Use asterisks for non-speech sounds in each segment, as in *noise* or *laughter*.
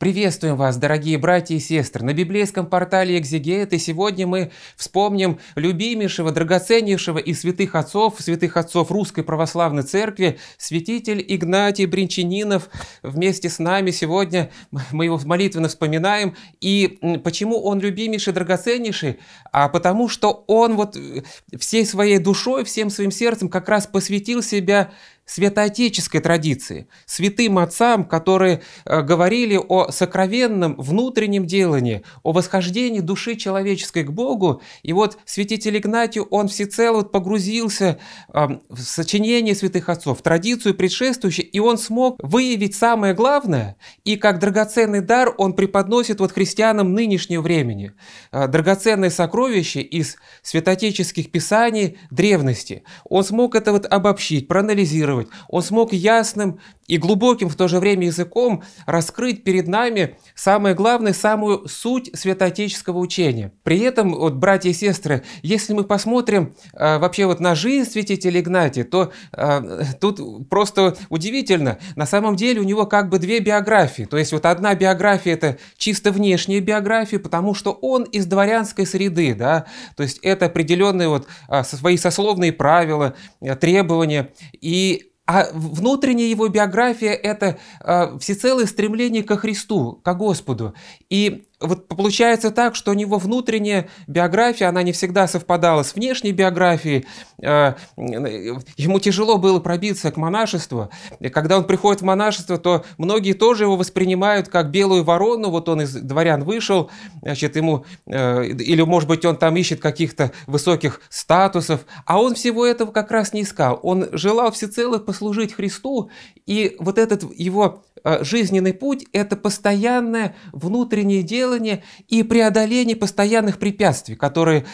Приветствуем вас, дорогие братья и сестры, на библейском портале Экзигейт, и сегодня мы вспомним любимейшего, драгоценнейшего из святых отцов, святых отцов Русской Православной Церкви, святитель Игнатий Бринчанинов. Вместе с нами сегодня мы его молитвенно вспоминаем. И почему он любимейший, драгоценнейший? А потому что он вот э, всей своей душой, всем своим сердцем как раз посвятил себя святоотеческой традиции, святым отцам, которые э, говорили о сокровенном внутреннем делании, о восхождении души человеческой к Богу. И вот святитель Игнатий, он всецело погрузился эм, в сочинение святых отцов, в традицию предшествующую, и он смог выявить самое главное, и как драгоценный дар он преподносит вот христианам нынешнего времени. Э, Драгоценные сокровища из святоотеческих писаний древности. Он смог это вот обобщить, проанализировать, использовать, он смог ясным и глубоким в то же время языком раскрыть перед нами самое главное, самую суть святоотеческого учения. При этом, вот, братья и сестры, если мы посмотрим э, вообще вот на жизнь святителя Игнатия, то э, тут просто удивительно. На самом деле у него как бы две биографии. То есть вот одна биография – это чисто внешняя биография, потому что он из дворянской среды, да, то есть это определенные вот а, свои сословные правила, требования, и а внутренняя его биография – это э, всецелое стремление ко Христу, ко Господу. И вот получается так, что у него внутренняя биография, она не всегда совпадала с внешней биографией. Э, ему тяжело было пробиться к монашеству. И когда он приходит в монашество, то многие тоже его воспринимают как белую ворону. Вот он из дворян вышел, значит, ему... Э, или, может быть, он там ищет каких-то высоких статусов. А он всего этого как раз не искал. Он желал всецело послужить Христу. И вот этот его э, жизненный путь – это постоянное внутреннее дело, делании и преодоления постоянных препятствий, которые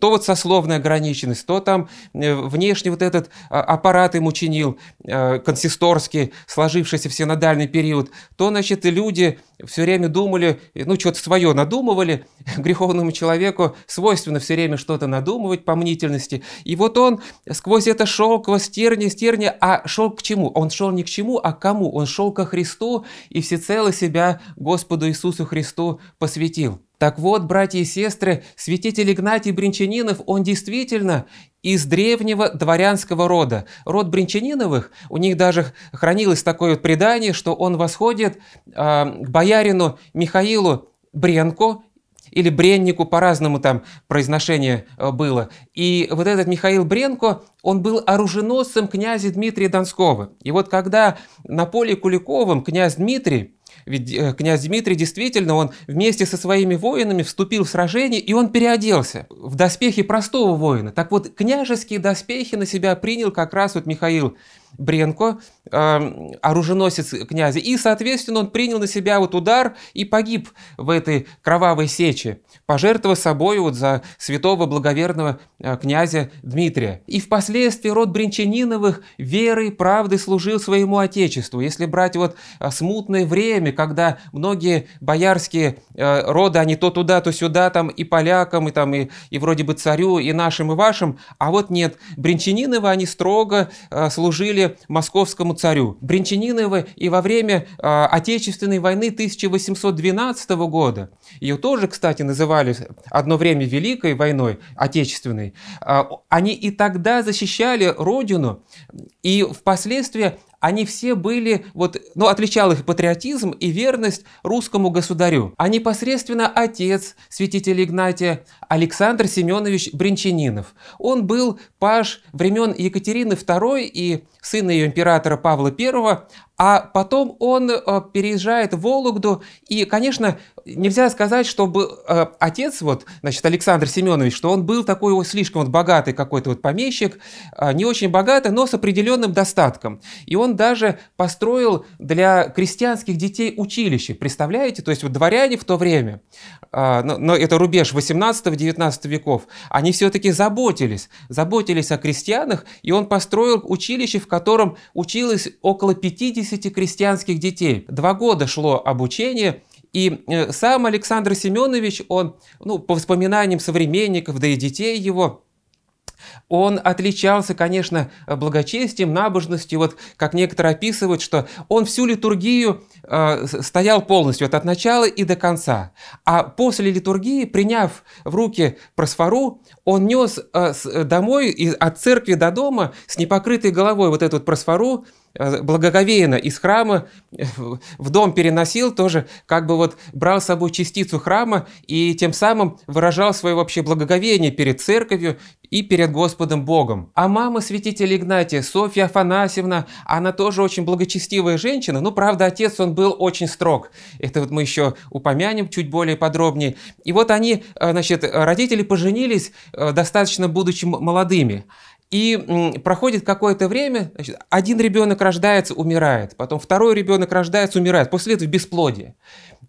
то вот сословная ограниченность, то там э, внешний вот этот а, аппарат им учинил, э, консисторский, сложившийся в синодальный период, то, значит, люди все время думали, э, ну, что-то свое надумывали, *laughs* греховному человеку свойственно все время что-то надумывать по мнительности. И вот он сквозь это шелково, стерни, стерни, а шел к чему? Он шел не к чему, а к кому? Он шел ко Христу и всецело себя Господу Иисусу Христу посвятил. Так вот, братья и сестры, святитель Игнатий Бринчанинов, он действительно из древнего дворянского рода. Род Бринчаниновых, у них даже хранилось такое вот предание, что он восходит э, к боярину Михаилу Бренко или Бреннику, по-разному там произношение э, было. И вот этот Михаил Бренко, он был оруженосцем князя Дмитрия Донского. И вот когда на поле Куликовым князь Дмитрий ведь э, князь Дмитрий действительно, он вместе со своими воинами вступил в сражение, и он переоделся в доспехи простого воина. Так вот, княжеские доспехи на себя принял как раз вот Михаил Бренко, эм, оруженосец князя. И, соответственно, он принял на себя вот удар и погиб в этой кровавой сече, пожертвовав собой вот за святого благоверного э, князя Дмитрия. И впоследствии род Бринчаниновых верой, правдой служил своему отечеству. Если брать вот э, смутное время, когда многие боярские э, роды, они то туда, то сюда, там и полякам, и там и, и вроде бы царю, и нашим, и вашим, а вот нет, Бринчаниновы, они строго служили московскому царю. Бринчаниновы и во время э, Отечественной войны 1812 года, ее тоже, кстати, называли одно время Великой войной Отечественной, э, они и тогда защищали родину, и впоследствии они все были, вот, ну, отличал их патриотизм и верность русскому государю. А непосредственно отец святителя Игнатия Александр Семенович Бринчанинов. Он был паж времен Екатерины II и сына ее императора Павла I, а потом он э, переезжает в Вологду, и, конечно, нельзя сказать, чтобы э, отец, вот, значит, Александр Семенович, что он был такой вот слишком вот богатый какой-то вот помещик, э, не очень богатый, но с определенным достатком. И он даже построил для крестьянских детей училище, представляете? То есть вот дворяне в то время, но это рубеж 18-19 веков, они все-таки заботились, заботились о крестьянах, и он построил училище, в котором училось около 50 80 крестьянских детей. Два года шло обучение, и э, сам Александр Семенович, он, ну, по воспоминаниям современников, да и детей его, он отличался, конечно, благочестием, набожностью, вот как некоторые описывают, что он всю литургию Э, стоял полностью от начала и до конца. А после литургии, приняв в руки просфору, он нес э, домой, из, от церкви до дома с непокрытой головой вот эту вот просфору, э, благоговейно из храма в дом переносил, тоже как бы вот брал с собой частицу храма и тем самым выражал свое вообще благоговение перед церковью и перед Господом Богом. А мама святителя Игнатия, Софья Афанасьевна, она тоже очень благочестивая женщина, ну, правда, отец, он был очень строг. Это вот мы еще упомянем чуть более подробнее. И вот они, э, значит, родители поженились, э, достаточно будучи молодыми. И проходит какое-то время, значит, один ребенок рождается, умирает, потом второй ребенок рождается, умирает, после этого бесплодие.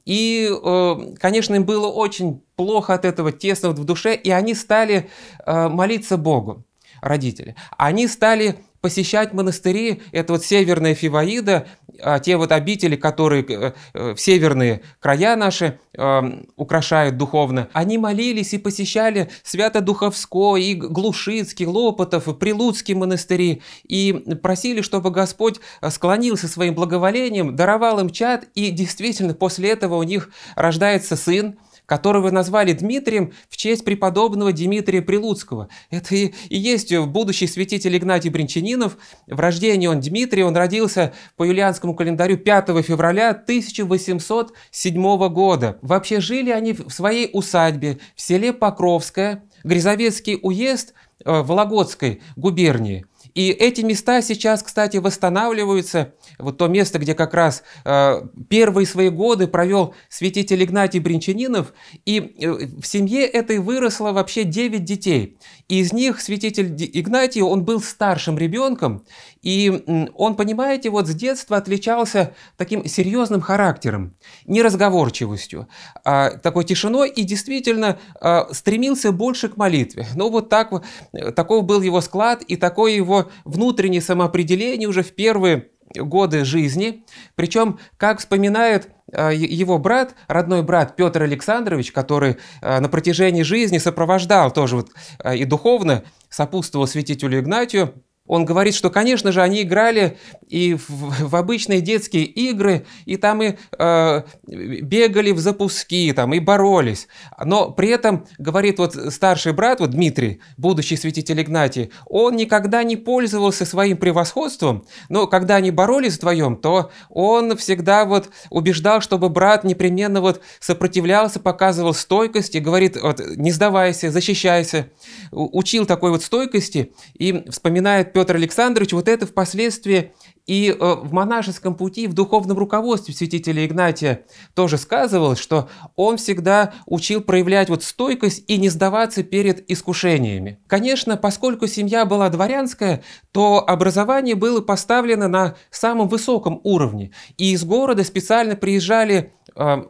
И, э, конечно, им было очень плохо от этого, тесно в душе, и они стали молиться Богу родители. Они стали посещать монастыри, это вот северная Фиваида, а, те вот обители, которые э, э, в северные края наши э, украшают духовно, они молились и посещали Свято-Духовское, и Глушицкий, Лопотов, и Прилуцкий монастыри, и просили, чтобы Господь склонился своим благоволением, даровал им чад, и действительно после этого у них рождается сын, которого назвали Дмитрием в честь преподобного Дмитрия Прилуцкого. Это и, и есть будущий святитель Игнатий Бринчанинов. В рождении он Дмитрий, он родился по юлианскому календарю 5 февраля 1807 года. Вообще жили они в своей усадьбе в селе Покровское, Грязовецкий уезд э, Вологодской губернии – и эти места сейчас, кстати, восстанавливаются. Вот то место, где как раз э, первые свои годы провел святитель Игнатий Бринчанинов. И э, в семье этой выросло вообще 9 детей. И из них святитель Игнатий, он был старшим ребенком. И он, понимаете, вот с детства отличался таким серьезным характером, неразговорчивостью, а, такой тишиной и действительно а, стремился больше к молитве. Ну вот так, э, таков был его склад и такое его внутреннее самоопределение уже в первые годы жизни. Причем, как вспоминает а, его брат, родной брат Петр Александрович, который на протяжении жизни сопровождал тоже вот и духовно сопутствовал святителю Игнатию, он говорит, что, конечно же, они играли и в, в обычные детские игры, и там и э, бегали в запуски, там и боролись. Но при этом, говорит вот старший брат, вот Дмитрий, будущий святитель Игнатий, он никогда не пользовался своим превосходством, но когда они боролись вдвоем, то он всегда вот убеждал, чтобы брат непременно вот сопротивлялся, показывал стойкость и говорит, вот, не сдавайся, защищайся. Учил такой вот стойкости и вспоминает Петр Александрович, вот это впоследствии и э, в монашеском пути, и в духовном руководстве святителя Игнатия тоже сказывалось, что он всегда учил проявлять вот стойкость и не сдаваться перед искушениями. Конечно, поскольку семья была дворянская, то образование было поставлено на самом высоком уровне. И из города специально приезжали э,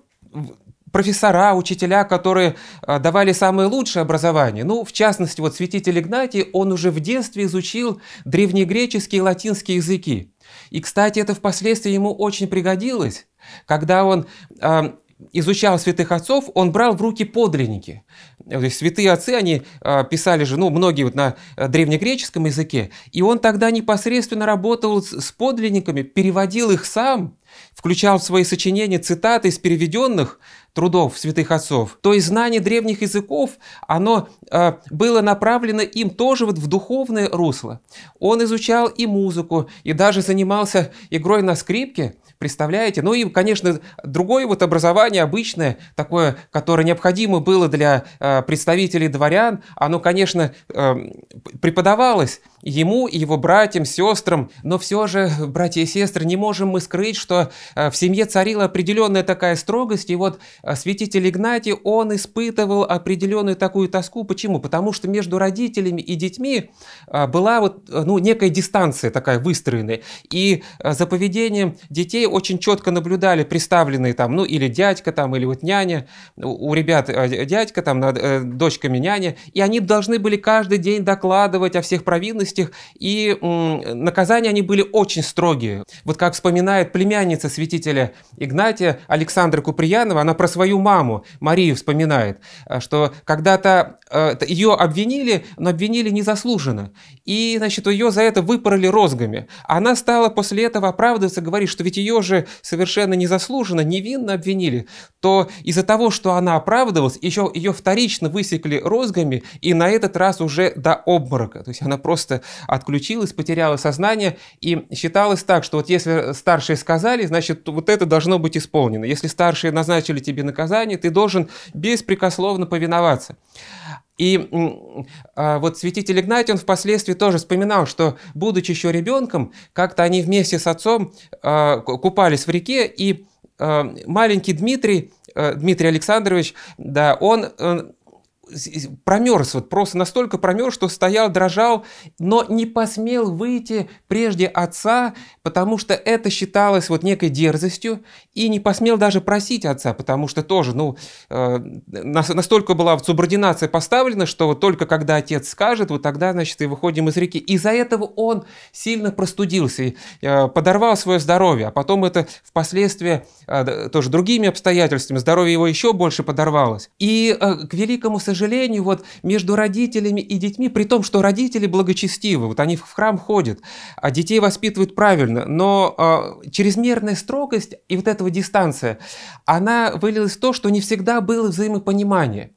профессора, учителя, которые э, давали самое лучшее образование. Ну, в частности, вот святитель Игнатий, он уже в детстве изучил древнегреческие и латинские языки. И, кстати, это впоследствии ему очень пригодилось, когда он э, изучал святых отцов, он брал в руки подлинники. То есть святые отцы, они э, писали же, ну, многие вот на э, древнегреческом языке, и он тогда непосредственно работал с подлинниками, переводил их сам, включал в свои сочинения цитаты из переведенных трудов святых отцов, то есть знание древних языков, оно э, было направлено им тоже вот в духовное русло. Он изучал и музыку, и даже занимался игрой на скрипке, представляете? Ну и, конечно, другое вот образование обычное, такое, которое необходимо было для э, представителей дворян, оно, конечно, э, преподавалось ему и его братьям, сестрам, но все же, братья и сестры, не можем мы скрыть, что э, в семье царила определенная такая строгость, и вот э, святитель Игнатий, он испытывал определенную такую тоску. Почему? Потому что между родителями и детьми э, была вот, ну, некая дистанция такая выстроенная, и за поведением детей очень четко наблюдали представленные там, ну, или дядька там, или вот няня, у ребят дядька там, над дочками няня, и они должны были каждый день докладывать о всех провинностях, окрестностях, и наказания они были очень строгие. Вот как вспоминает племянница святителя Игнатия Александра Куприянова, она про свою маму Марию вспоминает, э, что когда-то э, ее обвинили, но обвинили незаслуженно. И, значит, ее за это выпороли розгами. Она стала после этого оправдываться, говорить, что ведь ее же совершенно незаслуженно, невинно обвинили. То из-за того, что она оправдывалась, еще ее вторично высекли розгами, и на этот раз уже до обморока. То есть она просто сердце отключилось, сознание, и считалось так, что вот если старшие сказали, значит, вот это должно быть исполнено. Если старшие назначили тебе наказание, ты должен беспрекословно повиноваться. И а, вот святитель Игнатий, он впоследствии тоже вспоминал, что, будучи еще ребенком, как-то они вместе с отцом а, купались в реке, и а, маленький Дмитрий, э, Дмитрий Александрович, да, он э, промерз, вот просто настолько промерз, что стоял, дрожал, но не посмел выйти прежде отца, потому что это считалось вот некой дерзостью, и не посмел даже просить отца, потому что тоже, ну, э, настолько была вот субординация поставлена, что вот только когда отец скажет, вот тогда, значит, и выходим из реки. Из-за этого он сильно простудился, и, э, подорвал свое здоровье, а потом это впоследствии э, тоже другими обстоятельствами, здоровье его еще больше подорвалось. И э, к великому сожалению, сожалению, вот между родителями и детьми, при том, что родители благочестивы, вот они в храм ходят, а детей воспитывают правильно, но э, чрезмерная строгость и вот эта вот дистанция, она вылилась в то, что не всегда было взаимопонимание.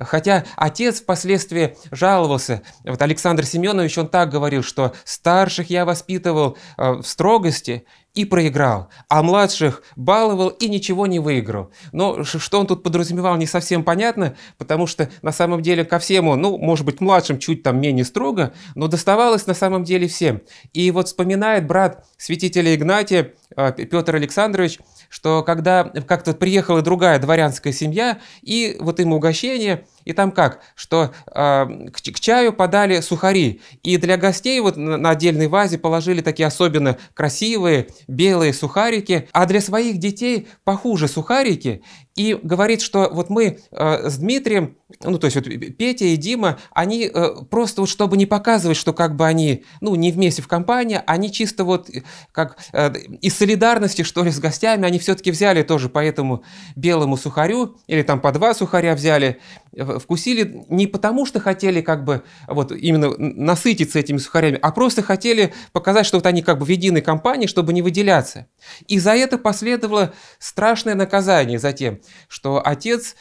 Хотя отец впоследствии жаловался, вот Александр Семенович, он так говорил, что старших я воспитывал э, в строгости и проиграл, а младших баловал и ничего не выиграл. Но что он тут подразумевал, не совсем понятно, потому что на самом деле ко всему, ну, может быть, младшим чуть там менее строго, но доставалось на самом деле всем. И вот вспоминает брат святителя Игнатия, э, Петр Александрович, что когда как-то приехала другая дворянская семья, и вот им угощение – и там как? Что э, к, к чаю подали сухари. И для гостей вот на, отдельной вазе положили такие особенно красивые белые сухарики. А для своих детей похуже сухарики. И говорит, что вот мы э, с Дмитрием, ну то есть вот Петя и Дима, они э, просто вот чтобы не показывать, что как бы они, ну не вместе в компании, они чисто вот э, как э, из солидарности что ли с гостями, они все-таки взяли тоже по этому белому сухарю или там по два сухаря взяли вкусили не потому, что хотели как бы вот именно насытиться этими сухарями, а просто хотели показать, что вот они как бы в единой компании, чтобы не выделяться. И за это последовало страшное наказание за тем, что отец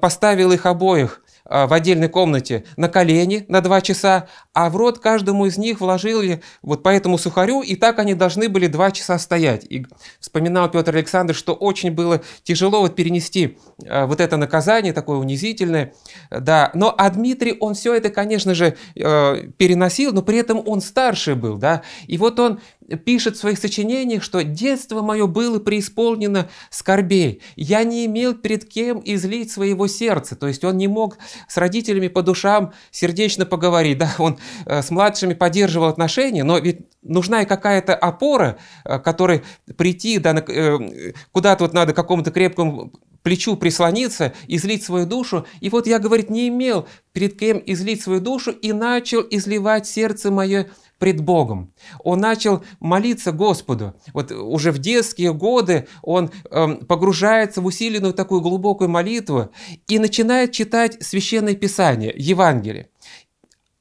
поставил их обоих а, в отдельной комнате на колени на два часа, а в рот каждому из них вложили вот по этому сухарю, и так они должны были два часа стоять. И вспоминал Петр Александр, что очень было тяжело вот перенести а, вот это наказание такое унизительное, да. Но а Дмитрий, он все это, конечно же, э, переносил, но при этом он старше был, да. И вот он пишет в своих сочинениях, что «детство мое было преисполнено скорбей, я не имел перед кем излить своего сердца». То есть он не мог с родителями по душам сердечно поговорить. *laughs* Да, он э, с младшими поддерживал отношения, но ведь нужна и какая-то опора, э, которой прийти, да, э, куда-то вот надо какому-то крепкому плечу прислониться, излить свою душу. И вот я, говорит, не имел перед кем излить свою душу и начал изливать сердце мое пред Богом. Он начал молиться Господу. Вот уже в детские годы он эм, погружается в усиленную такую глубокую молитву и начинает читать священное писание, Евангелие.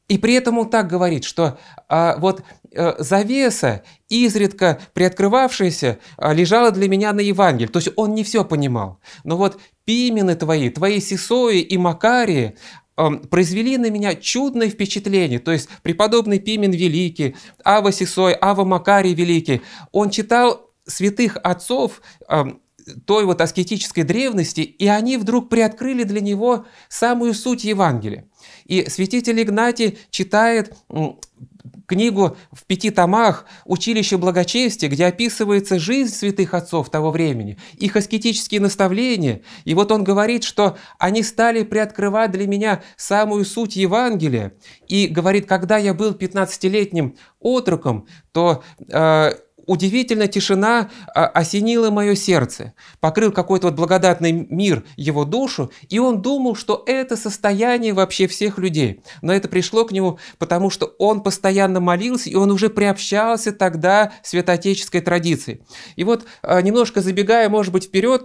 И при этом он так говорит, что а, вот а, завеса, изредка приоткрывавшаяся, а, лежала для меня на Евангелии. То есть он не все понимал. Но вот пимены твои, твои Сисои и макарии, произвели на меня чудное впечатление. То есть преподобный Пимен Великий, Ава Сисой, Ава Макарий Великий, он читал святых отцов той вот аскетической древности, и они вдруг приоткрыли для него самую суть Евангелия. И святитель Игнатий читает книгу в пяти томах «Училище благочестия», где описывается жизнь святых отцов того времени, их аскетические наставления. И вот он говорит, что они стали приоткрывать для меня самую суть Евангелия. И говорит, когда я был 15-летним отроком, то э, Удивительная тишина а, осенила мое сердце, покрыл какой-то вот благодатный мир его душу, и он думал, что это состояние вообще всех людей. Но это пришло к нему, потому что он постоянно молился, и он уже приобщался тогда святоотеческой традиции. И вот а, немножко забегая, может быть, вперед,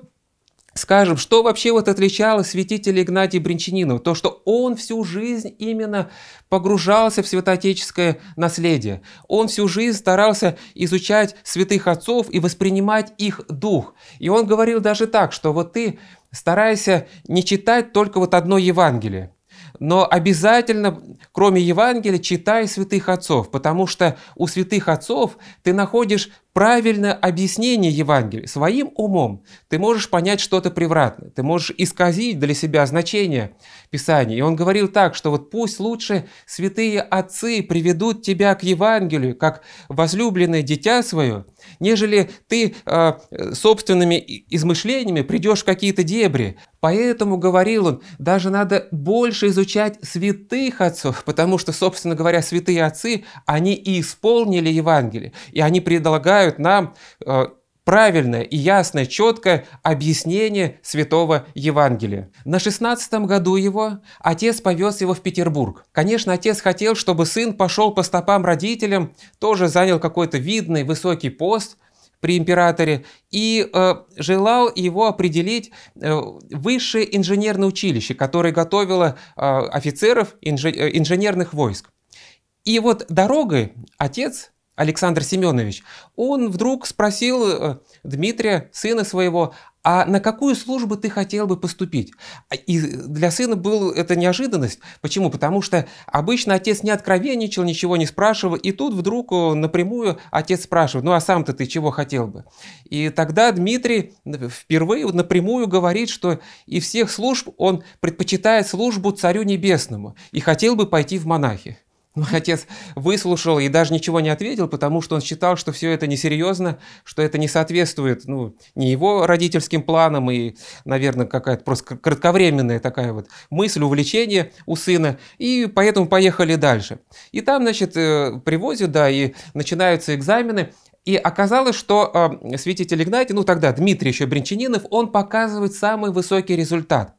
Скажем, что вообще вот отличало святителя Игнатия Бринчанинова? То, что он всю жизнь именно погружался в святоотеческое наследие. Он всю жизнь старался изучать святых отцов и воспринимать их дух. И он говорил даже так, что вот ты старайся не читать только вот одно Евангелие. Но обязательно, кроме Евангелия, читай святых отцов, потому что у святых отцов ты находишь правильное объяснение Евангелия своим умом, ты можешь понять что-то превратное, ты можешь исказить для себя значение Писания. И он говорил так, что вот пусть лучше святые отцы приведут тебя к Евангелию, как возлюбленное дитя свое, нежели ты э, собственными измышлениями придешь в какие-то дебри. Поэтому, говорил он, даже надо больше изучать святых отцов, потому что, собственно говоря, святые отцы, они и исполнили Евангелие, и они предлагают предлагают нам э, правильное и ясное, четкое объяснение Святого Евангелия. На шестнадцатом году его отец повез его в Петербург. Конечно, отец хотел, чтобы сын пошел по стопам родителям, тоже занял какой-то видный высокий пост при императоре и э, желал его определить э, высшее инженерное училище, которое готовило э, офицеров инжи- э, инженерных войск. И вот дорогой отец Александр Семенович, он вдруг спросил э, Дмитрия, сына своего, а на какую службу ты хотел бы поступить? А, и для сына была это неожиданность. Почему? Потому что обычно отец не откровенничал, ничего не спрашивал, и тут вдруг э, напрямую отец спрашивает, ну а сам-то ты чего хотел бы? И тогда Дмитрий впервые напрямую говорит, что из всех служб он предпочитает службу Царю Небесному и хотел бы пойти в монахи. Ну, отец выслушал и даже ничего не ответил, потому что он считал, что все это несерьезно, что это не соответствует ну, не его родительским планам и, наверное, какая-то просто кратковременная такая вот мысль, увлечение у сына, и поэтому поехали дальше. И там, значит, э, привозят, да, и начинаются экзамены, и оказалось, что э, святитель Игнатий, ну тогда Дмитрий еще Бринчанинов, он показывает самый высокий результат.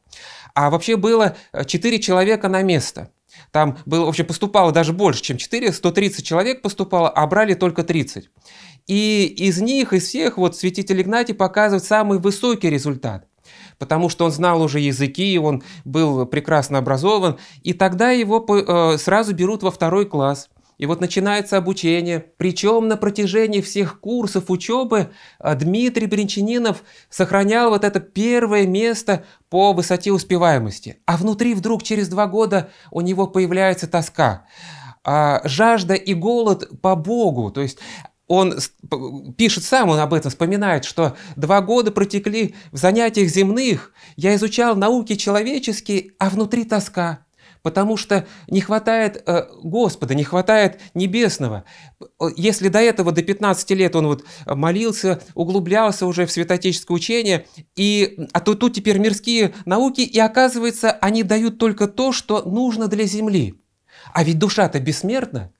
А вообще было 4 э, человека на место – там было, вообще поступало даже больше, чем 4, 130 человек поступало, а брали только 30. И из них, из всех, вот святитель Игнатий показывает самый высокий результат потому что он знал уже языки, и он был прекрасно образован, и тогда его э, сразу берут во второй класс – и вот начинается обучение. Причем на протяжении всех курсов учебы а, Дмитрий Бринчанинов сохранял вот это первое место по высоте успеваемости. А внутри вдруг через два года у него появляется тоска. А, жажда и голод по Богу. То есть он пишет сам, он об этом вспоминает, что два года протекли в занятиях земных, я изучал науки человеческие, а внутри тоска потому что не хватает э, Господа, не хватает небесного. Если до этого, до 15 лет он вот э, молился, углублялся уже в святотеческое учение, и, а то тут теперь мирские науки, и оказывается, они дают только то, что нужно для земли. А ведь душа-то бессмертна.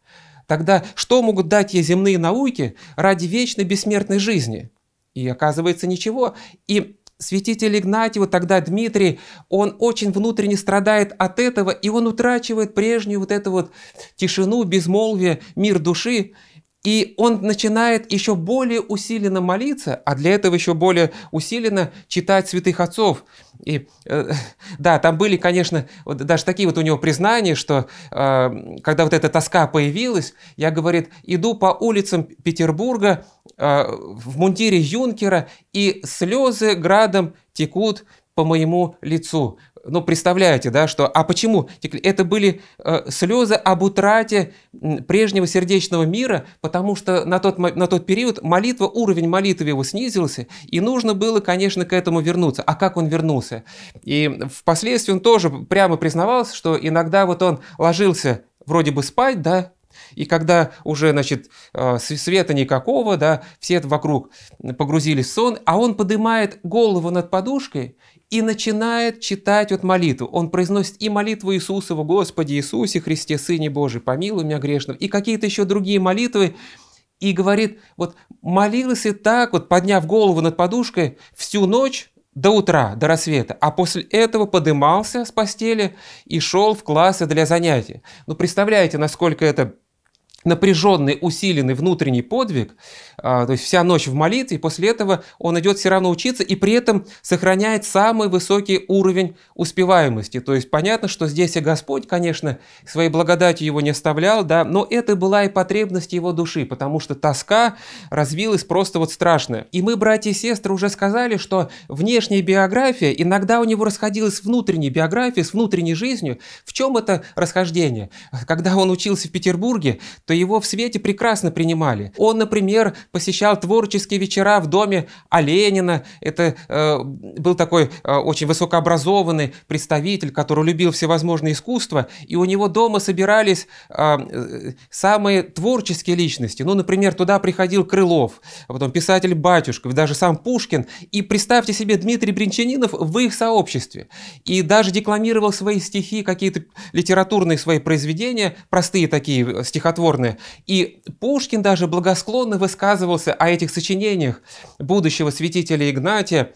Тогда что могут дать ей земные науки ради вечной бессмертной жизни? И оказывается, ничего. И Святитель Игнатий, вот тогда Дмитрий, он очень внутренне страдает от этого, и он утрачивает прежнюю вот эту вот тишину, безмолвие, мир души. И он начинает еще более усиленно молиться, а для этого еще более усиленно читать святых отцов. И, э, *laughs* да, там были, конечно, вот даже такие вот у него признания, что э, когда вот эта тоска появилась, я, говорит, иду по улицам Петербурга э, в мундире юнкера, и слезы градом текут по моему лицу ну, представляете, да, что, а почему? Это были э, слезы об утрате прежнего сердечного мира, потому что на тот, на тот период молитва, уровень молитвы его снизился, и нужно было, конечно, к этому вернуться. А как он вернулся? И впоследствии он тоже прямо признавался, что иногда вот он ложился вроде бы спать, да, и когда уже, значит, э, света никакого, да, все вокруг погрузились в сон, а он поднимает голову над подушкой и начинает читать вот молитву. Он произносит и молитву Иисусова, Господи Иисусе Христе, Сыне Божий, помилуй меня грешного, и какие-то еще другие молитвы, и говорит, вот молилась и так, вот подняв голову над подушкой всю ночь до утра, до рассвета, а после этого подымался с постели и шел в классы для занятий. Ну, представляете, насколько это напряженный, усиленный внутренний подвиг, а, то есть вся ночь в молитве, и после этого он идет все равно учиться и при этом сохраняет самый высокий уровень успеваемости. То есть понятно, что здесь и Господь, конечно, своей благодатью его не оставлял, да, но это была и потребность его души, потому что тоска развилась просто вот страшно. И мы, братья и сестры, уже сказали, что внешняя биография, иногда у него расходилась с внутренней биографией, с внутренней жизнью. В чем это расхождение? Когда он учился в Петербурге, то что его в свете прекрасно принимали. Он, например, посещал творческие вечера в доме Оленина. Это э, был такой э, очень высокообразованный представитель, который любил всевозможные искусства. И у него дома собирались э, э самые творческие личности. Ну, например, туда приходил Крылов, а потом писатель Батюшков, даже сам Пушкин. И представьте себе Дмитрий Бринчанинов в их сообществе. И даже декламировал свои стихи, какие-то литературные свои произведения, простые такие э, стихотворные популярны. И Пушкин даже благосклонно высказывался о этих сочинениях будущего святителя Игнатия,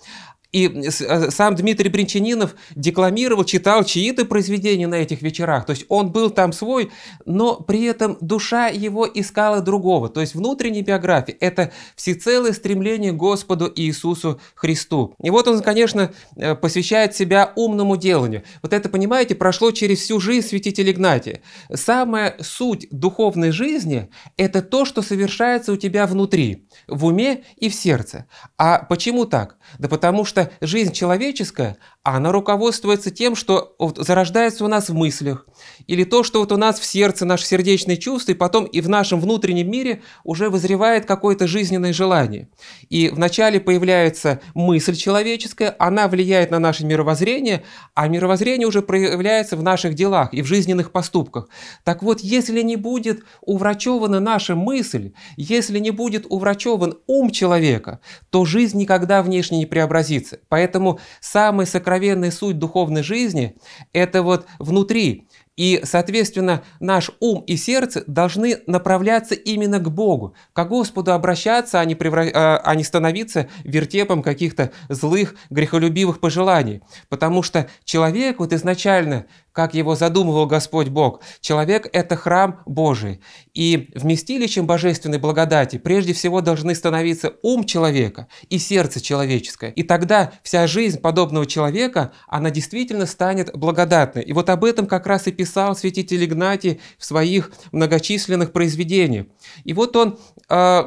и э, сам Дмитрий Бринчанинов декламировал, читал чьи-то произведения на этих вечерах. То есть он был там свой, но при этом душа его искала другого. То есть внутренняя биография – это всецелое стремление к Господу Иисусу Христу. И вот он, конечно, э, посвящает себя умному деланию. Вот это, понимаете, прошло через всю жизнь святителя Игнатия. Самая суть духовной жизни – это то, что совершается у тебя внутри, в уме и в сердце. А почему так? Да потому что что жизнь человеческая, а она руководствуется тем, что зарождается у нас в мыслях. Или то, что вот у нас в сердце наши сердечные чувства, и потом и в нашем внутреннем мире уже вызревает какое-то жизненное желание. И вначале появляется мысль человеческая, она влияет на наше мировоззрение, а мировоззрение уже проявляется в наших делах и в жизненных поступках. Так вот, если не будет уврачевана наша мысль, если не будет уврачеван ум человека, то жизнь никогда внешне не преобразится. Поэтому самая сокровенная суть духовной жизни – это вот внутри, и, соответственно, наш ум и сердце должны направляться именно к Богу, к Господу обращаться, а не, превра... а, а не становиться вертепом каких-то злых, грехолюбивых пожеланий. Потому что человек вот изначально как его задумывал Господь Бог. Человек – это храм Божий. И вместилищем божественной благодати прежде всего должны становиться ум человека и сердце человеческое. И тогда вся жизнь подобного человека, она действительно станет благодатной. И вот об этом как раз и писал святитель Игнатий в своих многочисленных произведениях. И вот он э,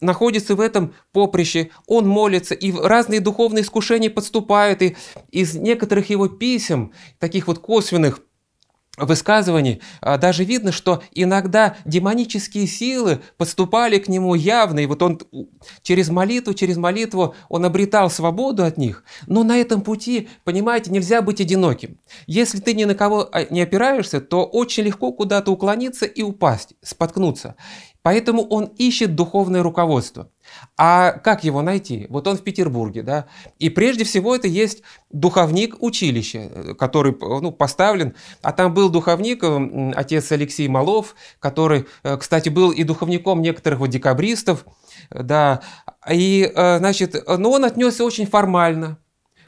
находится в этом поприще, он молится, и разные духовные искушения подступают, и из некоторых его писем, таких вот косвенных, высказываний а, даже видно, что иногда демонические силы подступали к нему явно, и вот он через молитву, через молитву он обретал свободу от них. Но на этом пути, понимаете, нельзя быть одиноким. Если ты ни на кого а, не опираешься, то очень легко куда-то уклониться и упасть, споткнуться. Поэтому он ищет духовное руководство. А как его найти? Вот он в Петербурге, да. И прежде всего это есть духовник училища, который ну, поставлен. А там был духовник, эм, отец Алексей Малов, который, э, кстати, был и духовником некоторых вот декабристов, да. И, э, значит, ну он отнесся очень формально,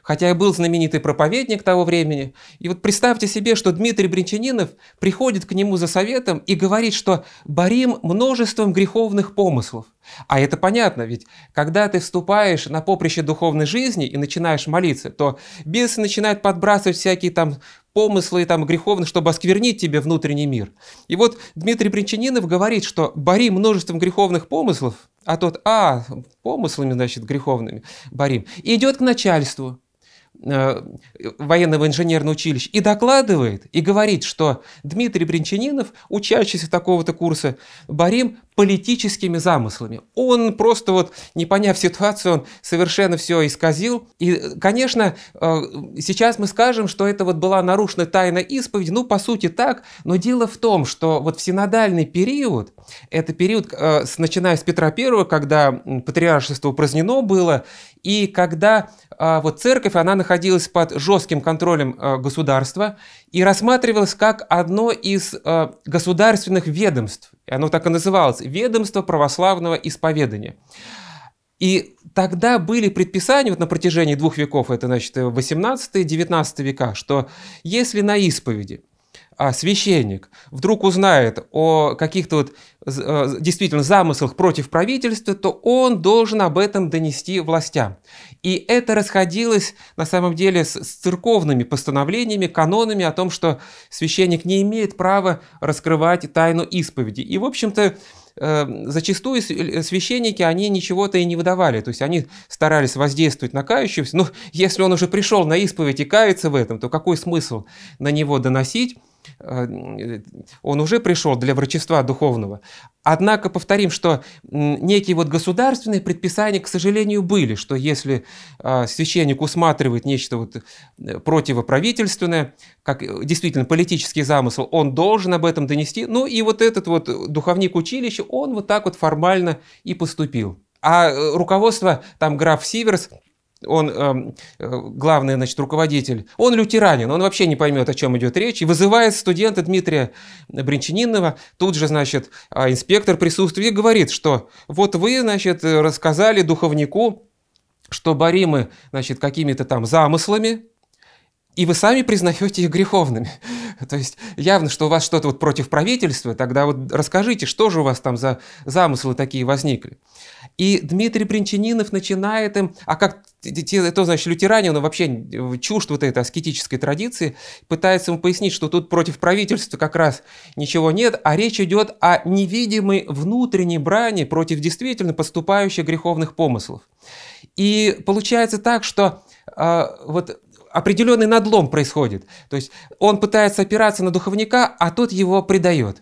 хотя и был знаменитый проповедник того времени. И вот представьте себе, что Дмитрий Бринчанинов приходит к нему за советом и говорит, что «борим множеством греховных помыслов». А это понятно, ведь когда ты вступаешь на поприще духовной жизни и начинаешь молиться, то бесы начинают подбрасывать всякие там помыслы там греховные, чтобы осквернить тебе внутренний мир. И вот Дмитрий Бринчанинов говорит, что бори множеством греховных помыслов, а тот, а, помыслами, значит, греховными борим, и идет к начальству – Э, военного инженерного училища и докладывает, и говорит, что Дмитрий Бринчанинов, учащийся такого-то курса, борим политическими замыслами. Он просто вот, не поняв ситуацию, он совершенно все исказил. И, конечно, э, сейчас мы скажем, что это вот была нарушена тайна исповеди, ну, по сути так, но дело в том, что вот в синодальный период, это период, э, начиная с Петра I, когда патриаршество упразднено было, и когда а, вот церковь, она находилась под жестким контролем а, государства и рассматривалась как одно из а, государственных ведомств. оно так и называлось – ведомство православного исповедания. И тогда были предписания вот на протяжении двух веков, это значит 18-19 века, что если на исповеди – а священник вдруг узнает о каких-то вот э, действительно замыслах против правительства, то он должен об этом донести властям. И это расходилось на самом деле с, с церковными постановлениями, канонами о том, что священник не имеет права раскрывать тайну исповеди. И, в общем-то, э, зачастую э, священники, они ничего-то и не выдавали. То есть они старались воздействовать на кающегося. Но если он уже пришел на исповедь и кается в этом, то какой смысл на него доносить? Э, он уже пришел для врачества духовного. Однако повторим, что некие вот государственные предписания, к сожалению, были, что если э, священник усматривает нечто вот э, противоправительственное, как действительно политический замысел, он должен об этом донести. Ну и вот этот вот духовник училища, он вот так вот формально и поступил. А руководство, там граф Сиверс, он эм, э, главный, значит, руководитель, он лютеранин, он вообще не поймет, о чем идет речь, и вызывает студента Дмитрия Бринчанинова, тут же, значит, а, инспектор присутствует и говорит, что вот вы, значит, рассказали духовнику, что боримы, значит, какими-то там замыслами, и вы сами признаете их греховными. *laughs* То есть явно, что у вас что-то вот против правительства, тогда вот расскажите, что же у вас там за замыслы такие возникли. И Дмитрий Принчининов начинает им, а как это, значит, лютеранин, он вообще чужд вот этой аскетической традиции, пытается ему пояснить, что тут против правительства как раз ничего нет, а речь идет о невидимой внутренней брани против действительно поступающих греховных помыслов. И получается так, что э, вот определенный надлом происходит. То есть он пытается опираться на духовника, а тот его предает.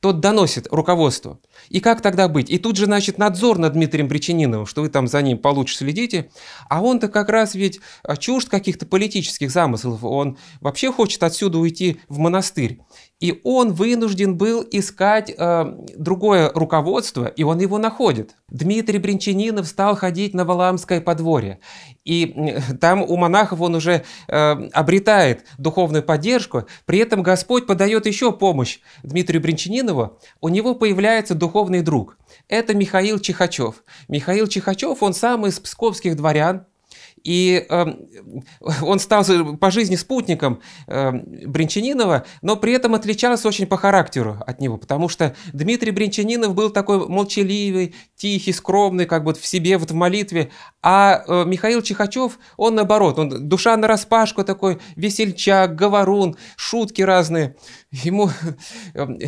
Тот доносит руководству. И как тогда быть? И тут же, значит, надзор над Дмитрием Причининовым, что вы там за ним получше следите. А он-то как раз ведь а, чужд каких-то политических замыслов. Он вообще хочет отсюда уйти в монастырь. И он вынужден был искать э, другое руководство, и он его находит. Дмитрий Бринчанинов стал ходить на Валамское подворье. И там у монахов он уже э, обретает духовную поддержку. При этом Господь подает еще помощь Дмитрию Бринчанинову. У него появляется духовный друг. Это Михаил Чихачев. Михаил Чихачев, он самый из псковских дворян. И э, он стал по жизни спутником э, Бринчанинова, но при этом отличался очень по характеру от него, потому что Дмитрий Бринчанинов был такой молчаливый, тихий, скромный, как бы в себе, вот в молитве, а э, Михаил Чихачев, он наоборот, он душа нараспашку такой, весельчак, говорун, шутки разные ему *laughs* эм,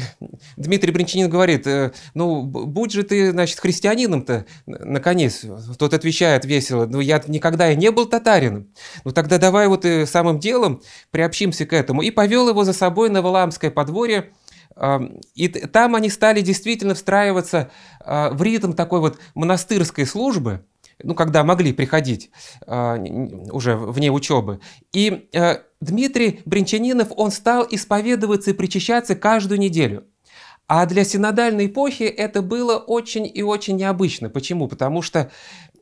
Дмитрий Бринчанин говорит, э, ну, будь же ты, значит, христианином-то, наконец. Тот отвечает весело, ну, я никогда и не был татарином. Ну, тогда давай вот и э, самым делом приобщимся к этому. И повел его за собой на Валаамское подворье, эм, и там они стали действительно встраиваться э, в ритм такой вот монастырской службы – ну, когда могли приходить э, уже вне учебы. И э, Дмитрий Бринчанинов, он стал исповедоваться и причащаться каждую неделю. А для синодальной эпохи это было очень и очень необычно. Почему? Потому что,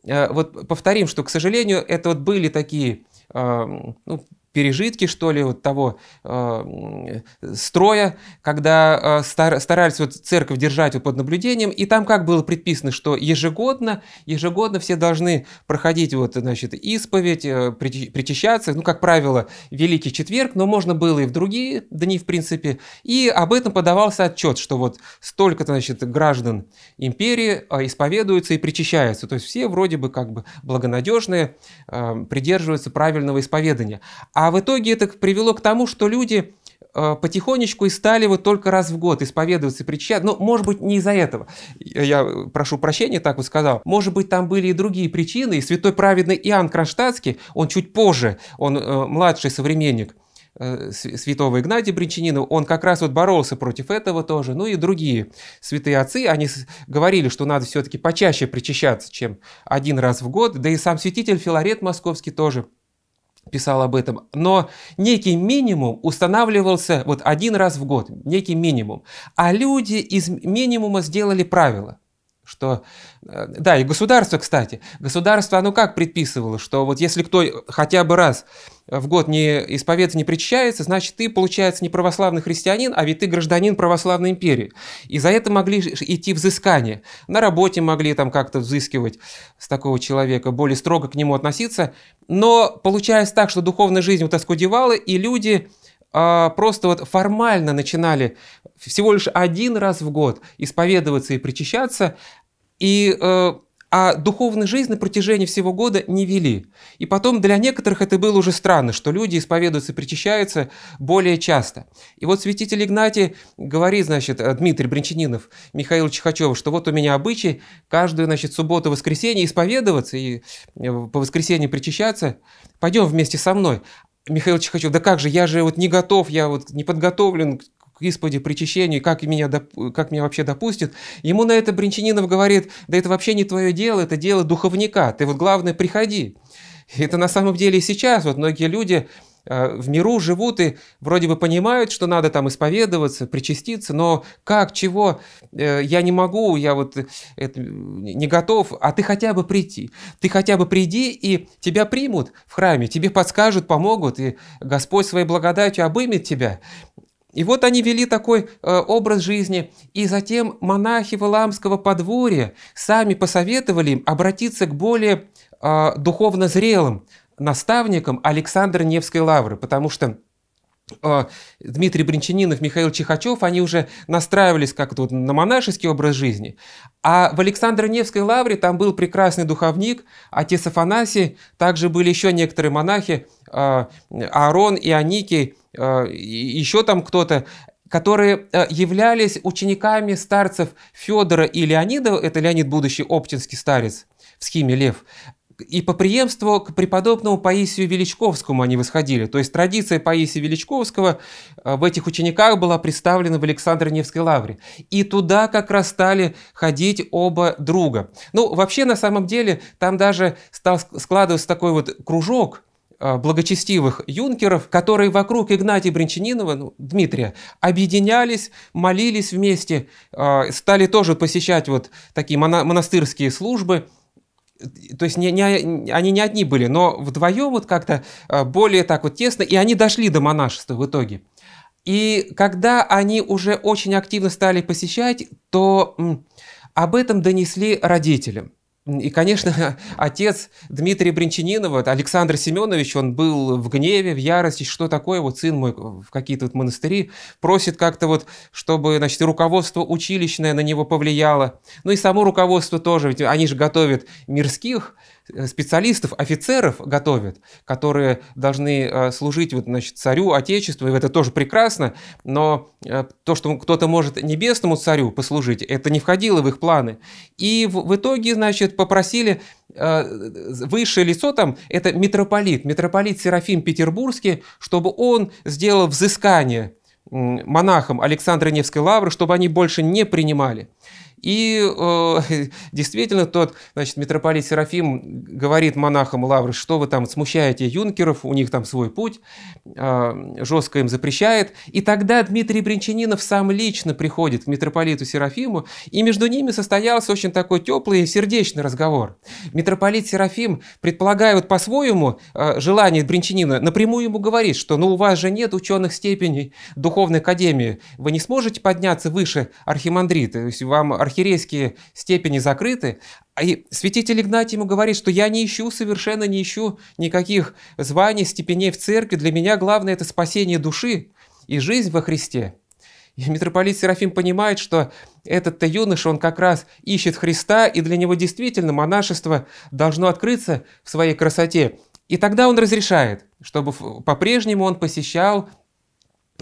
э, вот повторим, что, к сожалению, это вот были такие а, ну, пережитки, что ли, вот того э, строя, когда э, стар, старались вот церковь держать вот под наблюдением, и там как было предписано, что ежегодно, ежегодно все должны проходить вот, значит, исповедь, э, причащаться, ну, как правило, Великий Четверг, но можно было и в другие дни, в принципе, и об этом подавался отчет, что вот столько-то, значит, граждан империи э, исповедуются и причащаются, то есть все вроде бы как бы благонадежные, э, придерживаются правильного исповедания. А в итоге это привело к тому, что люди э, потихонечку и стали вот только раз в год исповедоваться и причащаться. Но, ну, может быть, не из-за этого. Я прошу прощения, так вы сказал. Может быть, там были и другие причины. И святой праведный Иоанн Кронштадтский, он чуть позже, он э, младший современник э, святого Игнатия Бринчанинова, он как раз вот боролся против этого тоже, ну и другие святые отцы, они говорили, что надо все-таки почаще причащаться, чем один раз в год, да и сам святитель Филарет Московский тоже – писал об этом, но некий минимум устанавливался вот один раз в год, некий минимум. А люди из минимума сделали правило что... Э, да, и государство, кстати. Государство, оно как предписывало, что вот если кто хотя бы раз в год не исповедуется, не причащается, значит, ты, получается, не православный христианин, а ведь ты гражданин православной империи. И за это могли идти взыскания. На работе могли там как-то взыскивать с такого человека, более строго к нему относиться. Но получается так, что духовная жизнь вот и люди а, просто вот формально начинали всего лишь один раз в год исповедоваться и причащаться, и э, а духовной жизни на протяжении всего года не вели. И потом для некоторых это было уже странно, что люди исповедуются, причащаются более часто. И вот святитель Игнатий говорит, значит, э, Дмитрий Бринчанинов, Михаил Чехачева, что вот у меня обычай каждую, значит, субботу-воскресенье исповедоваться и э, по воскресенье причащаться. Пойдем вместе со мной. Михаил Чехачев, да как же, я же вот не готов, я вот не подготовлен исповеди, причащению, как меня, как меня вообще допустят. Ему на это Бринчанинов говорит, да это вообще не твое дело, это дело духовника, ты вот главное приходи. И это на самом деле и сейчас, вот многие люди э, в миру живут и вроде бы понимают, что надо там исповедоваться, причаститься, но как, чего, э, я не могу, я вот э, это, не готов, а ты хотя бы прийти. Ты хотя бы приди, и тебя примут в храме, тебе подскажут, помогут, и Господь своей благодатью обымет тебя. И вот они вели такой э, образ жизни, и затем монахи Валамского подворья сами посоветовали им обратиться к более э, духовно зрелым наставникам Александра Невской лавры, потому что э, Дмитрий Бринчанинов, Михаил Чихачев, они уже настраивались как-то вот на монашеский образ жизни. А в Александре Невской лавре там был прекрасный духовник, отец Афанасий, также были еще некоторые монахи, э, Аарон и Аникий, а, еще там кто-то, которые э, являлись учениками старцев Федора и Леонида, это Леонид будущий оптинский старец в схеме «Лев», и по преемству к преподобному Паисию Величковскому они восходили. То есть традиция Паисия Величковского э, в этих учениках была представлена в Александре Невской лавре. И туда как раз стали ходить оба друга. Ну, вообще, на самом деле, там даже стал складываться такой вот кружок – Э, благочестивых юнкеров, которые вокруг Игнатия Бринчанинова, ну, Дмитрия, объединялись, молились вместе, э, стали тоже посещать вот такие монастырские службы. То есть не, не, они не одни были, но вдвоем вот как-то э, более так вот тесно, и они дошли до монашества в итоге. И когда они уже очень активно стали посещать, то об этом донесли родителям. И, конечно, *laughs* отец Дмитрия Бринчанинова, Александр Семенович, он был в гневе, в ярости, что такое, вот сын мой э, в какие-то вот монастыри, просит как-то вот, чтобы, значит, руководство училищное на него повлияло. Ну и само руководство тоже, ведь они же готовят мирских Э, специалистов, офицеров готовят, которые должны э, служить вот, значит, царю, отечеству, и это тоже прекрасно, но э, то, что кто-то может небесному царю послужить, это не входило в их планы. И в, в итоге, значит, попросили высшее лицо там, это митрополит, митрополит Серафим Петербургский, чтобы он сделал взыскание монахам Александра Невской лавры, чтобы они больше не принимали. И э, *laughs* действительно тот, значит, митрополит Серафим говорит монахам Лавры, что вы там смущаете юнкеров, у них там свой путь, э, жестко им запрещает. И тогда Дмитрий Бринчанинов сам лично приходит к митрополиту Серафиму, и между ними состоялся очень такой теплый и сердечный разговор. Митрополит Серафим, предполагает по-своему э, желание Бринчанина, напрямую ему говорит, что ну у вас же нет ученых степеней Духовной Академии, вы не сможете подняться выше архимандрита, то есть вам архимандрит архиерейские степени закрыты. А и святитель Игнатий ему говорит, что я не ищу, совершенно не ищу никаких званий, степеней в церкви. Для меня главное – это спасение души и жизнь во Христе. И митрополит Серафим понимает, что этот-то юноша, он как раз ищет Христа, и для него действительно монашество должно открыться в своей красоте. И тогда он разрешает, чтобы по-прежнему он посещал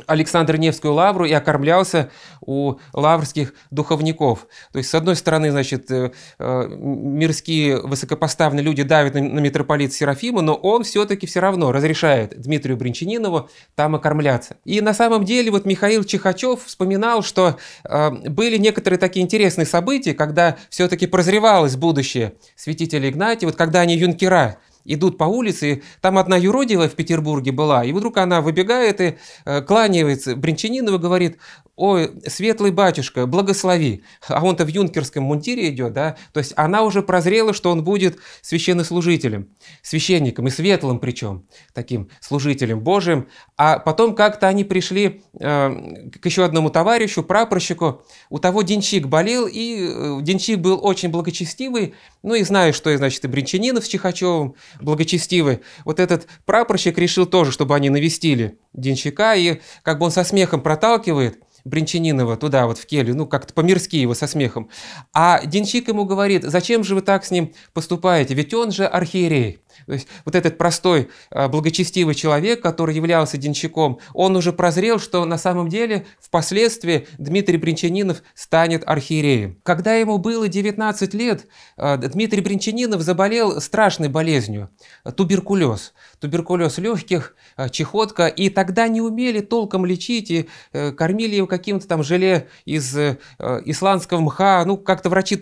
Александр Невскую лавру и окормлялся у лаврских духовников. То есть, с одной стороны, значит, э, э, мирские высокопоставленные люди давят на митрополита Серафима, но он все-таки все равно разрешает Дмитрию Бринчанинову там окормляться. И на самом деле вот Михаил Чехачев вспоминал, что э, были некоторые такие интересные события, когда все-таки прозревалось будущее святителя Игнатия, вот когда они юнкера – идут по улице, там одна юродивая в Петербурге была, и вдруг она выбегает и э, кланяется Бринчанинову и говорит, ой, светлый батюшка, благослови. А он-то в юнкерском мундире идет, да, то есть она уже прозрела, что он будет священнослужителем, священником и светлым причем, таким служителем Божьим. А потом как-то они пришли э, к еще одному товарищу, прапорщику, у того денчик болел, и э, денщик был очень благочестивый, ну и знаю, что, значит, и Бринчанинов с Чихачевым благочестивы. Вот этот прапорщик решил тоже, чтобы они навестили Денщика, и как бы он со смехом проталкивает Бринчанинова туда, вот в келью, ну, как-то по-мирски его со смехом. А Денщик ему говорит, зачем же вы так с ним поступаете, ведь он же архиерей. То есть вот этот простой а, благочестивый человек, который являлся денщиком, он уже прозрел, что на самом деле впоследствии Дмитрий Бринчанинов станет архиереем. Когда ему было 19 лет, а, Дмитрий Бринчанинов заболел страшной болезнью – туберкулез. Туберкулез легких, а, чехотка, и тогда не умели толком лечить, и э, кормили его каким-то там желе из э, исландского мха, ну как-то врачи э,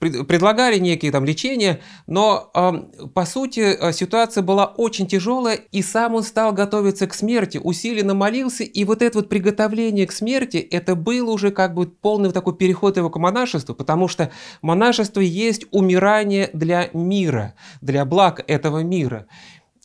предлагали некие там лечения, но э, по сути э, ситуация была очень тяжелая, и сам он стал готовиться к смерти, усиленно молился, и вот это вот приготовление к смерти, это был уже как бы полный вот такой переход его к монашеству, потому что монашество есть умирание для мира, для благ этого мира.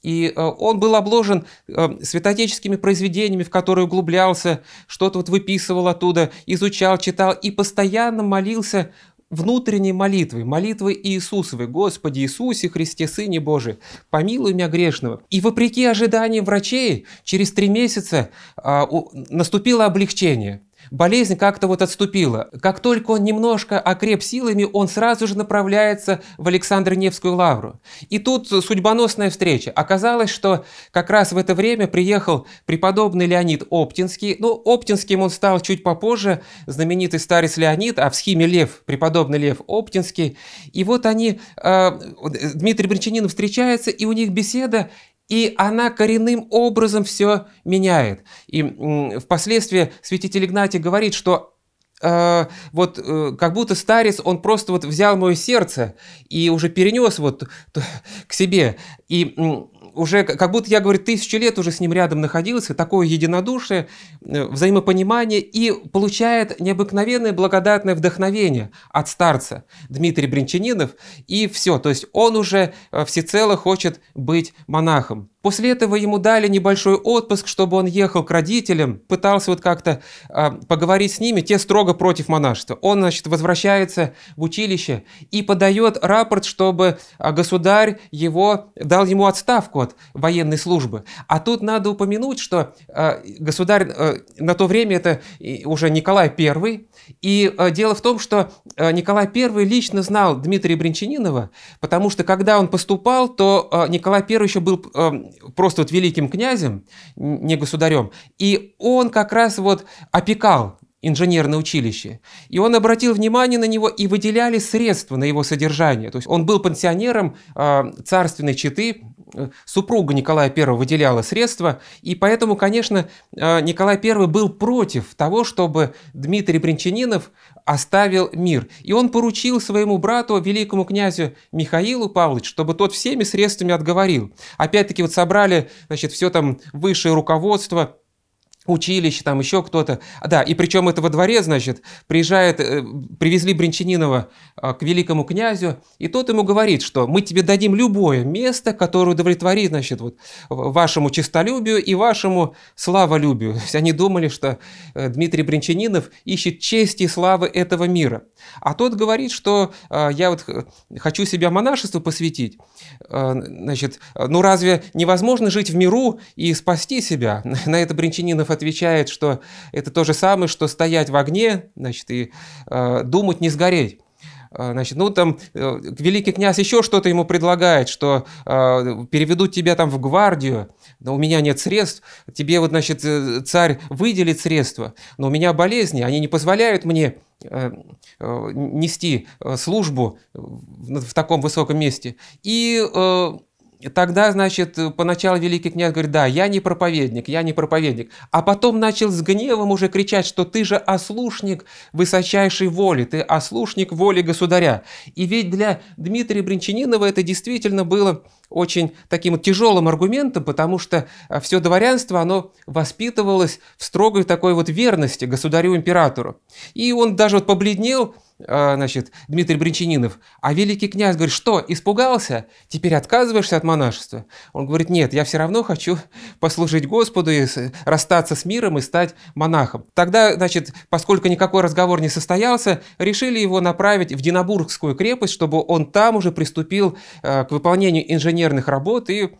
И э, он был обложен эм, святотеческими произведениями, в которые углублялся, что-то вот выписывал оттуда, изучал, читал и постоянно молился внутренней молитвы, молитвы Иисусовой, Господи Иисусе Христе Сыне Божий, помилуй меня грешного. И вопреки ожиданиям врачей, через три месяца а, у, наступило облегчение – болезнь как-то вот отступила. Как только он немножко окреп силами, он сразу же направляется в Александр Невскую лавру. И тут судьбоносная встреча. Оказалось, что как раз в это время приехал преподобный Леонид Оптинский. Ну, Оптинским он стал чуть попозже, знаменитый старец Леонид, а в схеме Лев, преподобный Лев Оптинский. И вот они, э, Дмитрий Бринчанинов встречается, и у них беседа, и она коренным образом все меняет. И впоследствии святитель Игнатий говорит, что э, вот э, как будто старец, он просто вот взял мое сердце и уже перенес вот э, к себе. И уже, как будто я, говорю, тысячи лет уже с ним рядом находился, такое единодушие, э, взаимопонимание, и получает необыкновенное благодатное вдохновение от старца Дмитрий Бринчанинов, и все, то есть он уже э, всецело хочет быть монахом. После этого ему дали небольшой отпуск, чтобы он ехал к родителям, пытался вот как-то э, поговорить с ними, те строго против монашества. Он, значит, возвращается в училище и подает рапорт, чтобы а, государь его, дал ему отставку от военной службы. А тут надо упомянуть, что э, государь э, на то время это уже Николай I, и э, дело в том, что э, Николай I лично знал Дмитрия Бринчанинова, потому что когда он поступал, то э, Николай I еще был просто вот великим князем, не государем, и он как раз вот опекал инженерное училище. И он обратил внимание на него, и выделяли средства на его содержание. То есть он был пенсионером э, царственной четы Э, супруга Николая I выделяла средства, и поэтому, конечно, э, Николай I был против того, чтобы Дмитрий Бринчанинов оставил мир. И он поручил своему брату, великому князю Михаилу Павловичу, чтобы тот всеми средствами отговорил. Опять-таки вот собрали, значит, все там высшее руководство училище, там еще кто-то. А, да, и причем это во дворе, значит, приезжает, э, привезли Бринчанинова э, к великому князю, и тот ему говорит, что мы тебе дадим любое место, которое удовлетворит, значит, вот вашему честолюбию и вашему славолюбию. То есть они думали, что э, Дмитрий Бринчанинов ищет чести и славы этого мира. А тот говорит, что я вот хочу себя монашеству посвятить. Значит, ну разве невозможно жить в миру и спасти себя? *laughs* На это Бринчанинов Лермонтов отвечает, что это то же самое, что стоять в огне, значит, и э, думать не сгореть. Э, значит, ну там э, великий князь еще что-то ему предлагает, что э, переведут тебя там в гвардию, но у меня нет средств, тебе вот, значит, э, царь выделит средства, но у меня болезни, они не позволяют мне э, нести службу в таком высоком месте. И Тогда, значит, поначалу великий князь говорит, да, я не проповедник, я не проповедник. А потом начал с гневом уже кричать, что ты же ослушник высочайшей воли, ты ослушник воли государя. И ведь для Дмитрия Бринчанинова это действительно было очень таким тяжелым аргументом, потому что все дворянство, оно воспитывалось в строгой такой вот верности государю-императору. И он даже вот побледнел, а, значит, Дмитрий Бринчанинов, а великий князь говорит, что, испугался? Теперь отказываешься от монашества? Он говорит, нет, я все равно хочу послужить Господу и расстаться с миром и стать монахом. Тогда, значит, поскольку никакой разговор не состоялся, решили его направить в Динабургскую крепость, чтобы он там уже приступил э, к выполнению инженерных работ и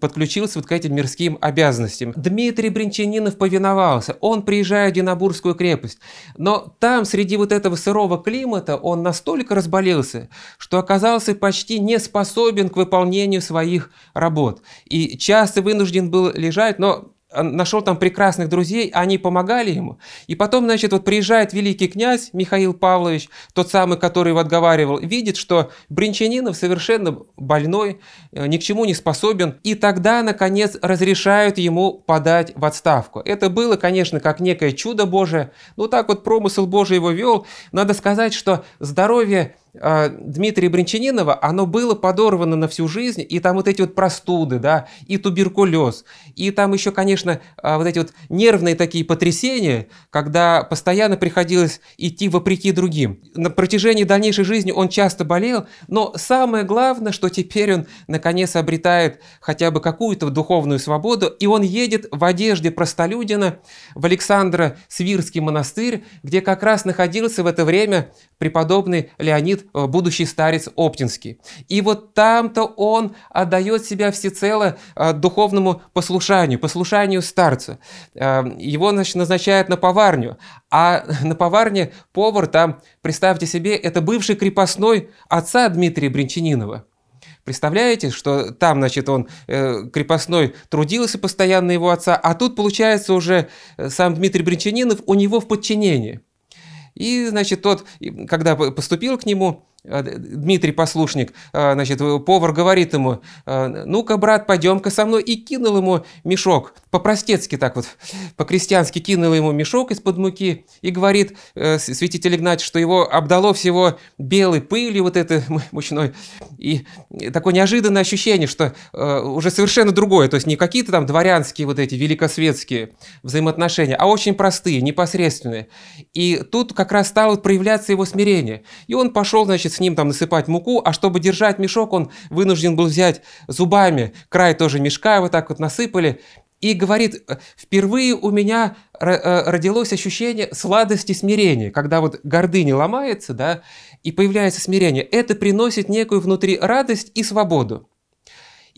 подключился вот к этим мирским обязанностям. Дмитрий Бринчанинов повиновался, он приезжает в Динабургскую крепость, но там среди вот этого сырого климата он настолько разболелся, что оказался почти не способен к выполнению своих работ и часто вынужден был лежать, но а, нашел там прекрасных друзей, они помогали ему. И потом, значит, вот приезжает великий князь Михаил Павлович, тот самый, который его отговаривал, видит, что Бринчанинов совершенно больной, э, ни к чему не способен, и тогда, наконец, разрешают ему подать в отставку. Это было, конечно, как некое чудо Божие, ну так вот промысел Божий его вел. Надо сказать, что здоровье а, Дмитрия Бринчанинова, оно было подорвано на всю жизнь, и там вот эти вот простуды, да, и туберкулез, и там еще, конечно, а, вот эти вот нервные такие потрясения, когда постоянно приходилось идти вопреки другим. На протяжении дальнейшей жизни он часто болел, но самое главное, что теперь он наконец обретает хотя бы какую-то духовную свободу, и он едет в одежде простолюдина в Александра Свирский монастырь, где как раз находился в это время преподобный Леонид, э, будущий старец Оптинский. И вот там-то он отдает себя всецело э, духовному послушанию, послушанию старца. Э, его значит, назначают на поварню, а на поварне повар там, представьте себе, это бывший крепостной отца Дмитрия Бринчанинова. Представляете, что там, значит, он э, крепостной трудился постоянно его отца, а тут, получается, уже сам Дмитрий Бринчанинов у него в подчинении. И, значит, тот, когда поступил к нему, а, э, Дмитрий Послушник, а, значит, э, повар говорит ему, «А, ну-ка, брат, пойдем-ка со мной, и кинул ему мешок, по-простецки так вот, по-крестьянски кинул ему мешок из-под муки, и говорит э, святитель Игнатий, что его обдало всего белой пылью вот этой мучной, и такое неожиданное ощущение, что уже совершенно другое, то есть не какие-то там дворянские вот эти великосветские взаимоотношения, а очень простые, непосредственные. И тут как раз стало проявляться его смирение. И он пошел, значит, хочет с ним там насыпать муку, а чтобы держать мешок, он вынужден был взять зубами край тоже мешка, вот так вот насыпали. И говорит, э, впервые у меня э, родилось ощущение сладости смирения, когда вот гордыня ломается, да, и появляется смирение. Это приносит некую внутри радость и свободу.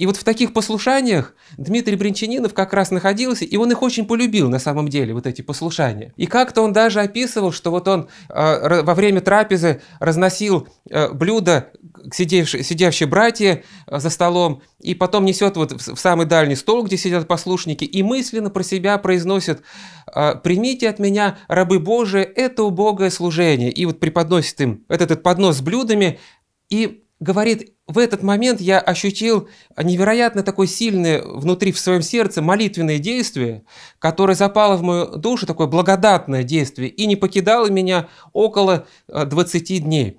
И вот в таких послушаниях Дмитрий Бринчанинов как раз находился, и он их очень полюбил на самом деле, вот эти послушания. И как-то он даже описывал, что вот он э, во время трапезы разносил э, блюда сидевшие, сидящие братья э, за столом, и потом несет вот в самый дальний стол, где сидят послушники, и мысленно про себя произносит э, «Примите от меня, рабы Божии, это убогое служение». И вот преподносит им этот, этот поднос с блюдами, и говорит, в этот момент я ощутил невероятно такое сильное внутри в своем сердце молитвенное действие, которое запало в мою душу, такое благодатное действие, и не покидало меня около 20 э, дней.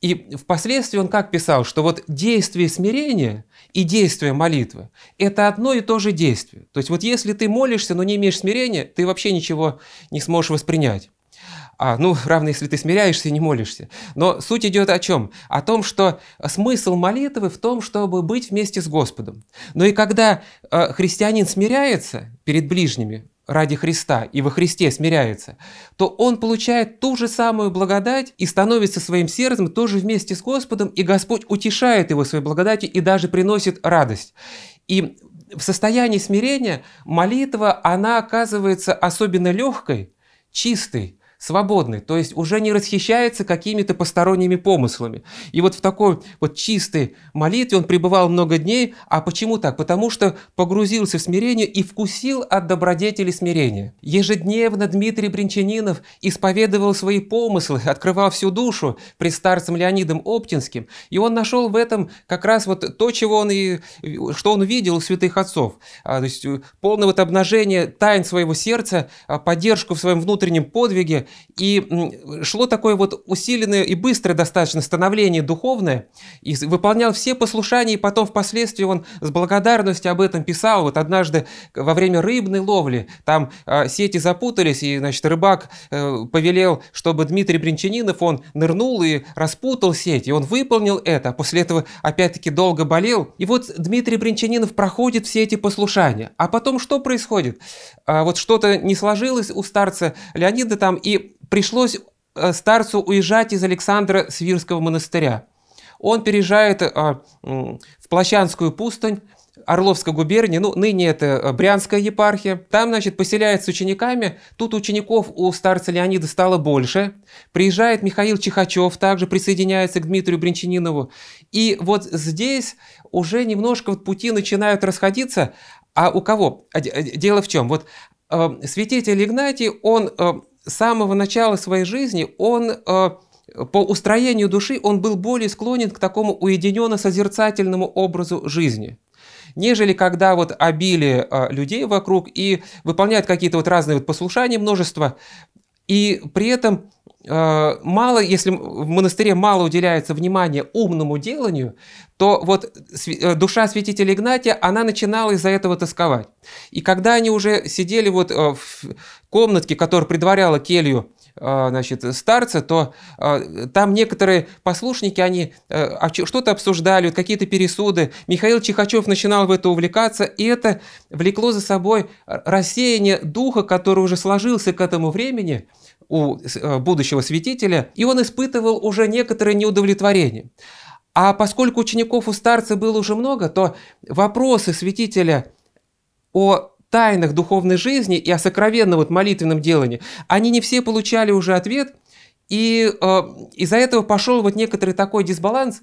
И впоследствии он как писал, что вот действие смирения и действие молитвы – это одно и то же действие. То есть вот если ты молишься, но не имеешь смирения, ты вообще ничего не сможешь воспринять. А, ну, *laughs* равно если ты смиряешься и не молишься. Но суть идет о чем? О том, что смысл молитвы в том, чтобы быть вместе с Господом. Но и когда э, христианин смиряется перед ближними, ради Христа и во Христе смиряется, то он получает ту же самую благодать и становится своим сердцем тоже вместе с Господом, и Господь утешает его своей благодатью и даже приносит радость. И в состоянии смирения молитва, она оказывается особенно легкой, чистой, свободный, то есть уже не расхищается какими-то посторонними помыслами. И вот в такой вот чистой молитве он пребывал много дней. А почему так? Потому что погрузился в смирение и вкусил от добродетели смирения. Ежедневно Дмитрий Бринчанинов исповедовал свои помыслы, открывал всю душу при старцем Леонидом Оптинским. И он нашел в этом как раз вот то, чего он и, что он видел у святых отцов. А, то есть э, полное вот обнажение тайн своего сердца, а, поддержку в своем внутреннем подвиге, и шло такое вот усиленное и быстрое достаточно становление духовное, и выполнял все послушания, и потом впоследствии он с благодарностью об этом писал. Вот однажды во время рыбной ловли там а, сети запутались, и, значит, рыбак э, повелел, чтобы Дмитрий Бринчанинов, он нырнул и распутал сеть, и он выполнил это, а после этого опять-таки долго болел. И вот Дмитрий Бринчанинов проходит все эти послушания. А потом что происходит? А, вот что-то не сложилось у старца Леонида там, и пришлось э, старцу уезжать из Александра Свирского монастыря. Он переезжает э, в Плащанскую пустынь, Орловской губернии, ну, ныне это э, Брянская епархия. Там, значит, поселяется с учениками. Тут учеников у старца Леонида стало больше. Приезжает Михаил Чихачев, также присоединяется к Дмитрию Бринчанинову. И вот здесь уже немножко вот пути начинают расходиться. А у кого? А а, дело в чем? Вот э, святитель Игнатий, он э, с самого начала своей жизни он э, по устроению души он был более склонен к такому уединенно-созерцательному образу жизни нежели когда вот обилие э, людей вокруг и выполняют какие-то вот разные вот послушания множество, и при этом э, мало, если в монастыре мало уделяется внимания умному деланию, то вот э, душа святителя Игнатия, она начинала из-за этого тосковать. И когда они уже сидели вот э, в комнатке, которая предваряла келью а, значит, старца, то а, там некоторые послушники, они э, что-то обсуждали, какие-то пересуды. Михаил Чихачев начинал в это увлекаться, и это влекло за собой рассеяние духа, который уже сложился к этому времени у э, будущего святителя, и он испытывал уже некоторое неудовлетворение. А поскольку учеников у старца было уже много, то вопросы святителя о тайнах духовной жизни и о сокровенном вот молитвенном делании, они не все получали уже ответ, и э, из-за этого пошел вот некоторый такой дисбаланс.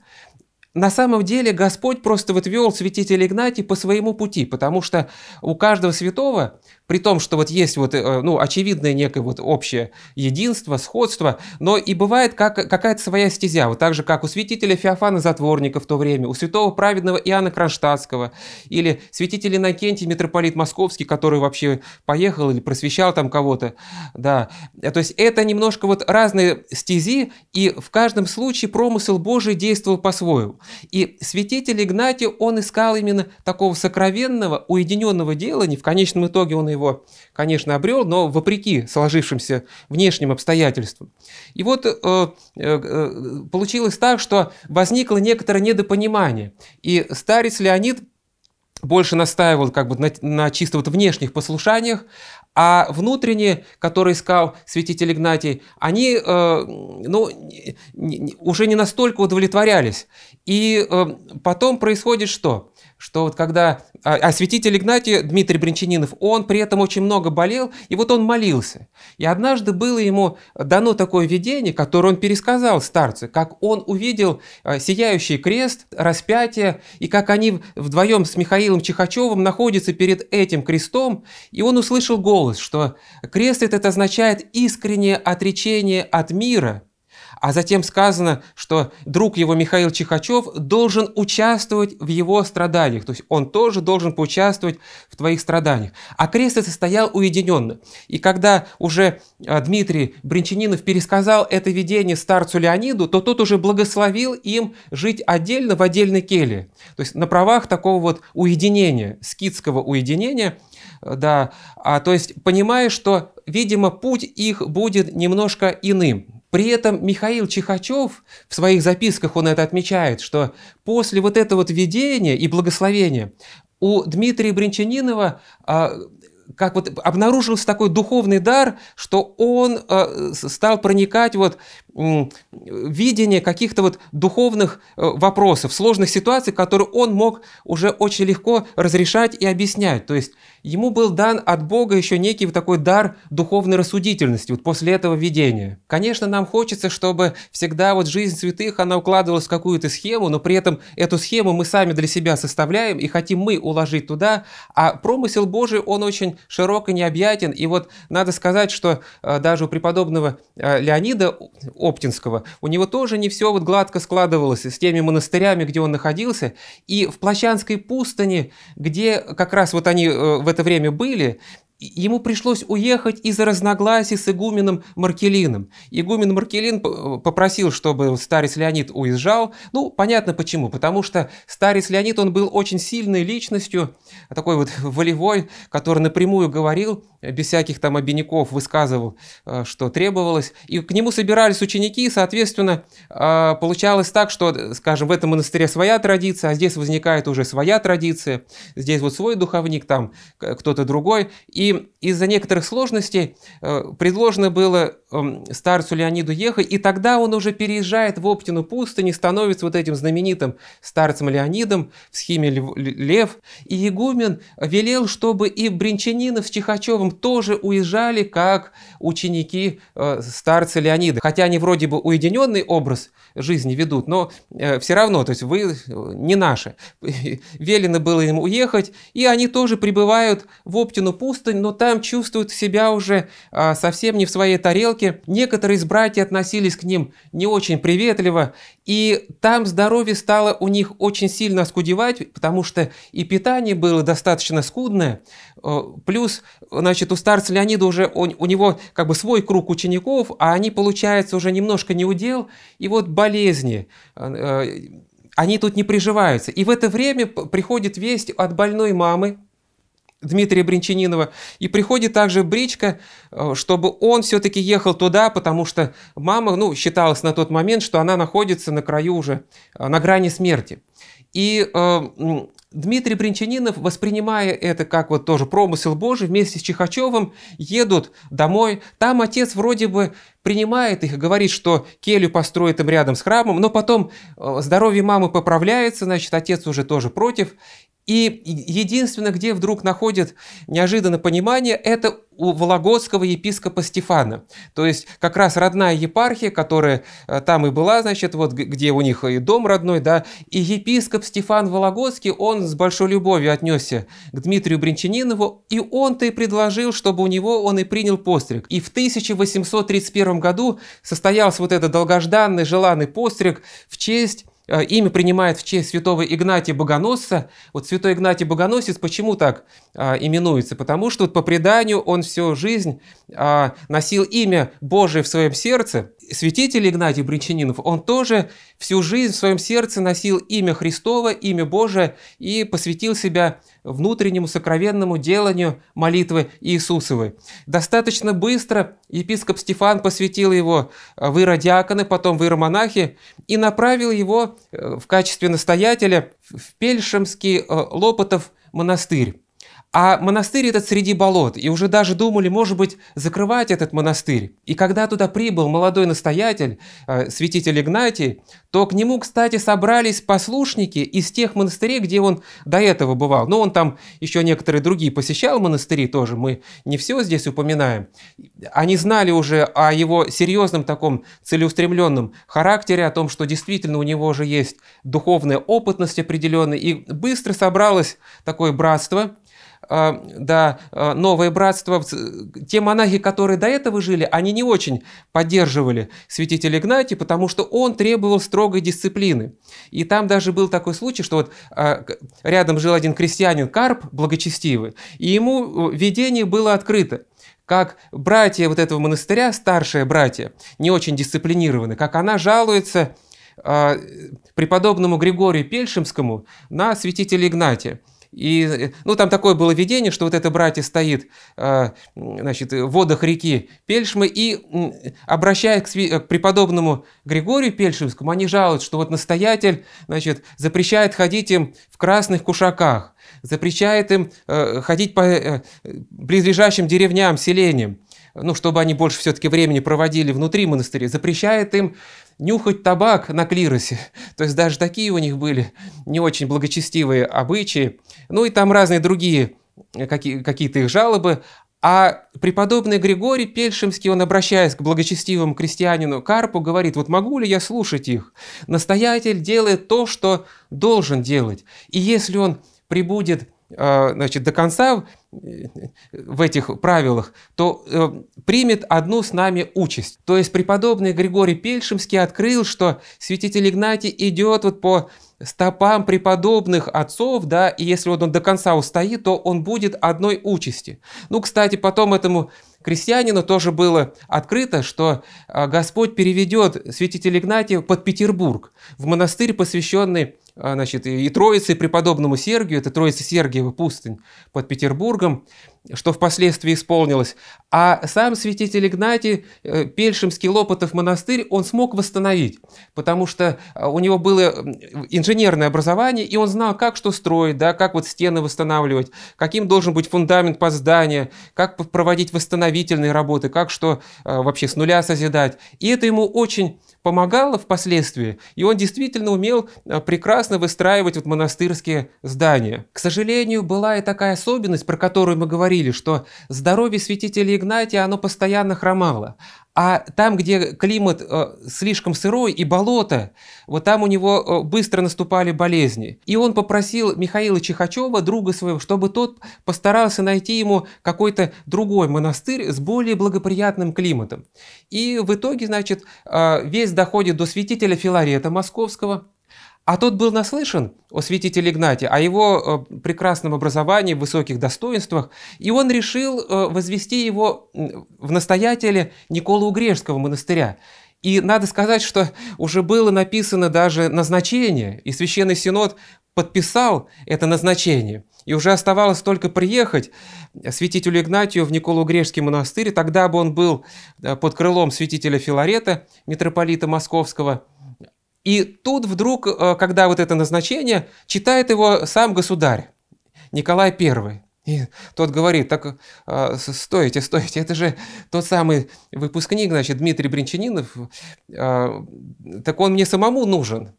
На самом деле Господь просто вот вел святителя Игнатия по своему пути, потому что у каждого святого при том, что вот есть вот, э, ну, очевидное некое вот общее единство, сходство, но и бывает как, какая-то своя стезя. Вот так же, как у святителя Феофана Затворника в то время, у святого праведного Иоанна Кронштадтского, или святителя Иннокентий, митрополит Московский, который вообще поехал или просвещал там кого-то, да. Э, то есть это немножко вот разные стези, и в каждом случае промысел Божий действовал по-своему. И святитель Игнатий, он искал именно такого сокровенного, уединенного дела, не в конечном итоге он и его, конечно, обрел, но вопреки сложившимся внешним обстоятельствам. И вот э, э, э, получилось так, что возникло некоторое недопонимание. И старец Леонид больше настаивал как бы на, на чисто вот внешних послушаниях, а внутренние, которые искал святитель Игнатий, они э, ну, не, не, уже не настолько удовлетворялись. И э, потом происходит что? что вот когда а, осветитель Игнатий Дмитрий Бринчанинов, он при этом очень много болел, и вот он молился. И однажды было ему дано такое видение, которое он пересказал старцу, как он увидел а, сияющий крест, распятие, и как они вдвоем с Михаилом Чихачевым находятся перед этим крестом, и он услышал голос, что крест этот означает искреннее отречение от мира – а затем сказано, что друг его Михаил Чихачев должен участвовать в его страданиях, то есть он тоже должен поучаствовать в твоих страданиях. А крест это стоял уединенно. И когда уже э, Дмитрий Бринчанинов пересказал это видение старцу Леониду, то тот уже благословил им жить отдельно в отдельной келье. То есть на правах такого вот уединения, скидского уединения, э, да, а, то есть понимая, что, видимо, путь их будет немножко иным. При этом Михаил Чихачев, в своих записках он это отмечает, что после вот этого вот видения и благословения у Дмитрия Бринчанинова а, как вот обнаружился такой духовный дар, что он э, стал проникать вот э, видение каких-то вот духовных э, вопросов, сложных ситуаций, которые он мог уже очень легко разрешать и объяснять. То есть ему был дан от Бога еще некий вот такой дар духовной рассудительности вот после этого видения. Конечно, нам хочется, чтобы всегда вот жизнь святых, она укладывалась в какую-то схему, но при этом эту схему мы сами для себя составляем и хотим мы уложить туда, а промысел Божий, он очень широк и необъятен, и вот надо сказать, что э, даже у преподобного э, Леонида Оптинского, у него тоже не все вот гладко складывалось с теми монастырями, где он находился, и в Плащанской пустыне, где как раз вот они э, в это время были, ему пришлось уехать из-за разногласий с игуменом Маркелином. Игумен Маркелин э, попросил, чтобы старец Леонид уезжал. Ну, понятно почему. Потому что старец Леонид, он был очень сильной личностью, такой вот *laughs* волевой, который напрямую говорил, без всяких там обиняков высказывал, э, что требовалось. И к нему собирались ученики, и, соответственно, э, получалось так, что, скажем, в этом монастыре своя традиция, а здесь возникает уже своя традиция, здесь вот свой духовник, там кто-то другой. И и из-за некоторых сложностей э, предложено было Эм, старцу Леониду ехать, и тогда он уже переезжает в Оптину пустынь становится вот этим знаменитым старцем Леонидом в схеме Лев. И игумен велел, чтобы и Бринчанинов с Чихачевым тоже уезжали как ученики э, старца Леонида. Хотя они вроде бы уединенный образ жизни ведут, но э, все равно, то есть вы не наши. *laughs* Велено было им уехать, и они тоже прибывают в Оптину пустынь, но там чувствуют себя уже а, совсем не в своей тарелке, поселке некоторые из братьев относились к ним не очень приветливо, и там здоровье стало у них очень сильно скудевать, потому что и питание было достаточно скудное, э, плюс, значит, у старца Леонида уже, он, у него как бы свой круг учеников, а они, получается, уже немножко не удел, и вот болезни, э, э, они тут не приживаются. И в это время приходит весть от больной мамы, Дмитрия Бринчанинова. И приходит также Бричка, э, чтобы он все-таки ехал туда, потому что мама, ну, считалось на тот момент, что она находится на краю уже, э, на грани смерти. И э, Дмитрий Бринчанинов, воспринимая это как вот тоже промысел Божий, вместе с Чехачевым едут домой. Там отец вроде бы принимает их и говорит, что келью построит им рядом с храмом, но потом э, здоровье мамы поправляется, значит, отец уже тоже против. И единственное, где вдруг находит неожиданное понимание, это у вологодского епископа Стефана. То есть как раз родная епархия, которая э, там и была, значит, вот где у них и дом родной, да, и епископ Стефан Вологодский, он с большой любовью отнесся к Дмитрию Бринчанинову, и он-то и предложил, чтобы у него он и принял постриг. И в 1831 1942 году состоялся вот этот долгожданный, желанный постриг в честь э, имя принимает в честь святого Игнатия Богоносца. Вот святой Игнатий Богоносец почему так а, именуется? Потому что вот, по преданию он всю жизнь а, носил имя Божие в своем сердце – святитель Игнатий Бринчанинов, он тоже всю жизнь в своем сердце носил имя Христово, имя Божие и посвятил себя внутреннему сокровенному деланию молитвы Иисусовой. Достаточно быстро епископ Стефан посвятил его э, в иродиаконы, потом в иеромонахи и направил его э, в качестве настоятеля в Пельшемский э, Лопотов монастырь. А монастырь этот среди болот, и уже даже думали, может быть, закрывать этот монастырь. И когда туда прибыл молодой настоятель, э, святитель Игнатий, то к нему, кстати, собрались послушники из тех монастырей, где он до этого бывал. Но он там еще некоторые другие посещал монастыри тоже, мы не все здесь упоминаем. Они знали уже о его серьезном таком целеустремленном характере, о том, что действительно у него же есть духовная опытность определенная, и быстро собралось такое братство – а, да, а, новое братство, те монахи, которые до этого жили, они не очень поддерживали святителя Игнатия, потому что он требовал строгой дисциплины. И там даже был такой случай, что вот а, рядом жил один крестьянин Карп, благочестивый, и ему э, видение было открыто как братья вот этого монастыря, старшие братья, не очень дисциплинированы, как она жалуется преподобному Григорию Пельшимскому на святителя Игнатия. И, ну, там такое было видение, что вот это братья стоит, а, значит, в водах реки Пельшмы и обращаясь к преподобному Григорию Пельшинскому, они жалуют, что вот настоятель, значит, запрещает ходить им в красных кушаках, запрещает им э, ходить по э, близлежащим деревням, селениям, ну, чтобы они больше все-таки времени проводили внутри монастыря, запрещает им нюхать табак на клиросе. То есть даже такие у них были не очень благочестивые обычаи. Ну и там разные другие э, какие-то их жалобы. А преподобный Григорий Пельшимский, он, обращаясь к благочестивому крестьянину Карпу, говорит, вот могу ли я слушать их? Настоятель делает то, что должен делать. И если он прибудет а, значит, до конца э, в этих правилах, то э, примет одну с нами участь. То есть преподобный Григорий Пельшимский открыл, что святитель Игнатий идет вот по стопам преподобных отцов, да, и если вот он до конца устоит, то он будет одной участи. Ну, кстати, потом этому крестьянину тоже было открыто, что а, Господь переведет святитель Игнатия под Петербург, в монастырь, посвященный а, значит, и Троице и преподобному Сергию, это Троица Сергиева пустынь под Петербургом, что впоследствии исполнилось. А сам святитель Игнатий, э, Пельшимский Лопотов монастырь, он смог восстановить, потому что э, у него было инженерное образование, и он знал, как что строить, да, как вот стены восстанавливать, каким должен быть фундамент под здание, как проводить восстановительные работы, как что э, вообще с нуля созидать. И это ему очень помогало впоследствии, и он действительно умел а, прекрасно выстраивать вот монастырские здания. К сожалению, была и такая особенность, про которую мы говорили, что здоровье святителя Игнатия, оно постоянно хромало. А там, где климат э, слишком сырой и болото, вот там у него э, быстро наступали болезни. И он попросил Михаила Чихачева, друга своего, чтобы тот постарался найти ему какой-то другой монастырь с более благоприятным климатом. И в итоге, значит, э, весь доходит до святителя Филарета Московского – а тот был наслышан о святителе Игнате, о его э, прекрасном образовании, высоких достоинствах, и он решил э, возвести его в настоятеле Николу Угрешского монастыря. И надо сказать, что уже было написано даже назначение, и Священный Синод подписал это назначение. И уже оставалось только приехать святителю Игнатию в Николу Николаугрешский монастырь. Тогда бы он был э, под крылом святителя Филарета, митрополита Московского – и тут вдруг, э, когда вот это назначение, читает его сам государь, Николай I. И тот говорит, так э, стойте, стойте, это же тот самый выпускник, значит, Дмитрий Бринчанинов, э, так он мне самому нужен.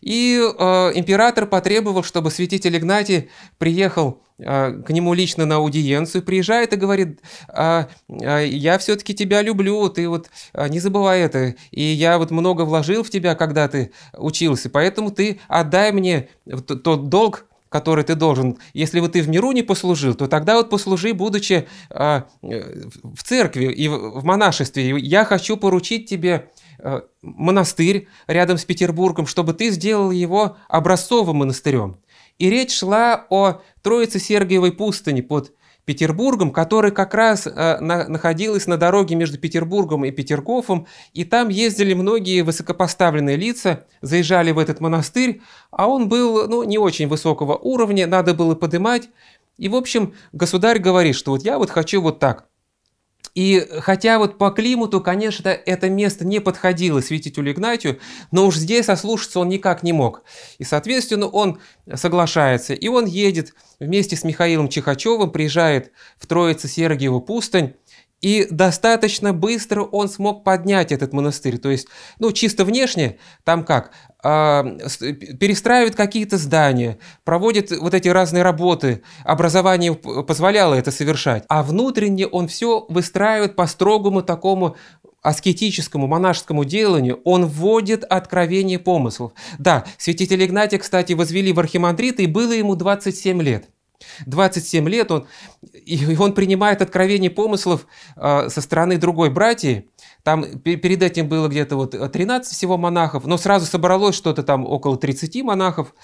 И э, император потребовал, чтобы святитель Игнатий приехал э, к нему лично на аудиенцию, приезжает и говорит, э, э, я все-таки тебя люблю, ты вот э, не забывай это, и я вот много вложил в тебя, когда ты учился, поэтому ты отдай мне тот долг, который ты должен. Если вот ты в миру не послужил, то тогда вот послужи, будучи э, э в церкви и в монашестве. Я хочу поручить тебе Э, монастырь рядом с Петербургом, чтобы ты сделал его образцовым монастырем. И речь шла о Троице Сергиевой пустыне под Петербургом, которая как раз э, на, находилась на дороге между Петербургом и Петергофом, и там ездили многие высокопоставленные лица, заезжали в этот монастырь, а он был ну, не очень высокого уровня, надо было поднимать. И, в общем, государь говорит, что вот я вот хочу вот так – и хотя вот по климату, конечно, это место не подходило святителю Игнатию, но уж здесь ослушаться он никак не мог. И, соответственно, он соглашается. И он едет вместе с Михаилом Чихачевым, приезжает в Троице-Сергиеву пустынь, и достаточно быстро он смог поднять этот монастырь. То есть, ну, чисто внешне, там как, а, э, перестраивает какие-то здания, проводит вот эти разные работы, образование позволяло это совершать. А внутренне он все выстраивает по строгому такому аскетическому монашескому деланию он вводит откровение помыслов. Да, святитель Игнатий, кстати, возвели в архимандриты, и было ему 27 лет. 27 лет он, и он принимает откровение помыслов а, со стороны другой братьи. Там перед этим было где-то вот 13 э, всего монахов, но сразу собралось что-то там около 30 монахов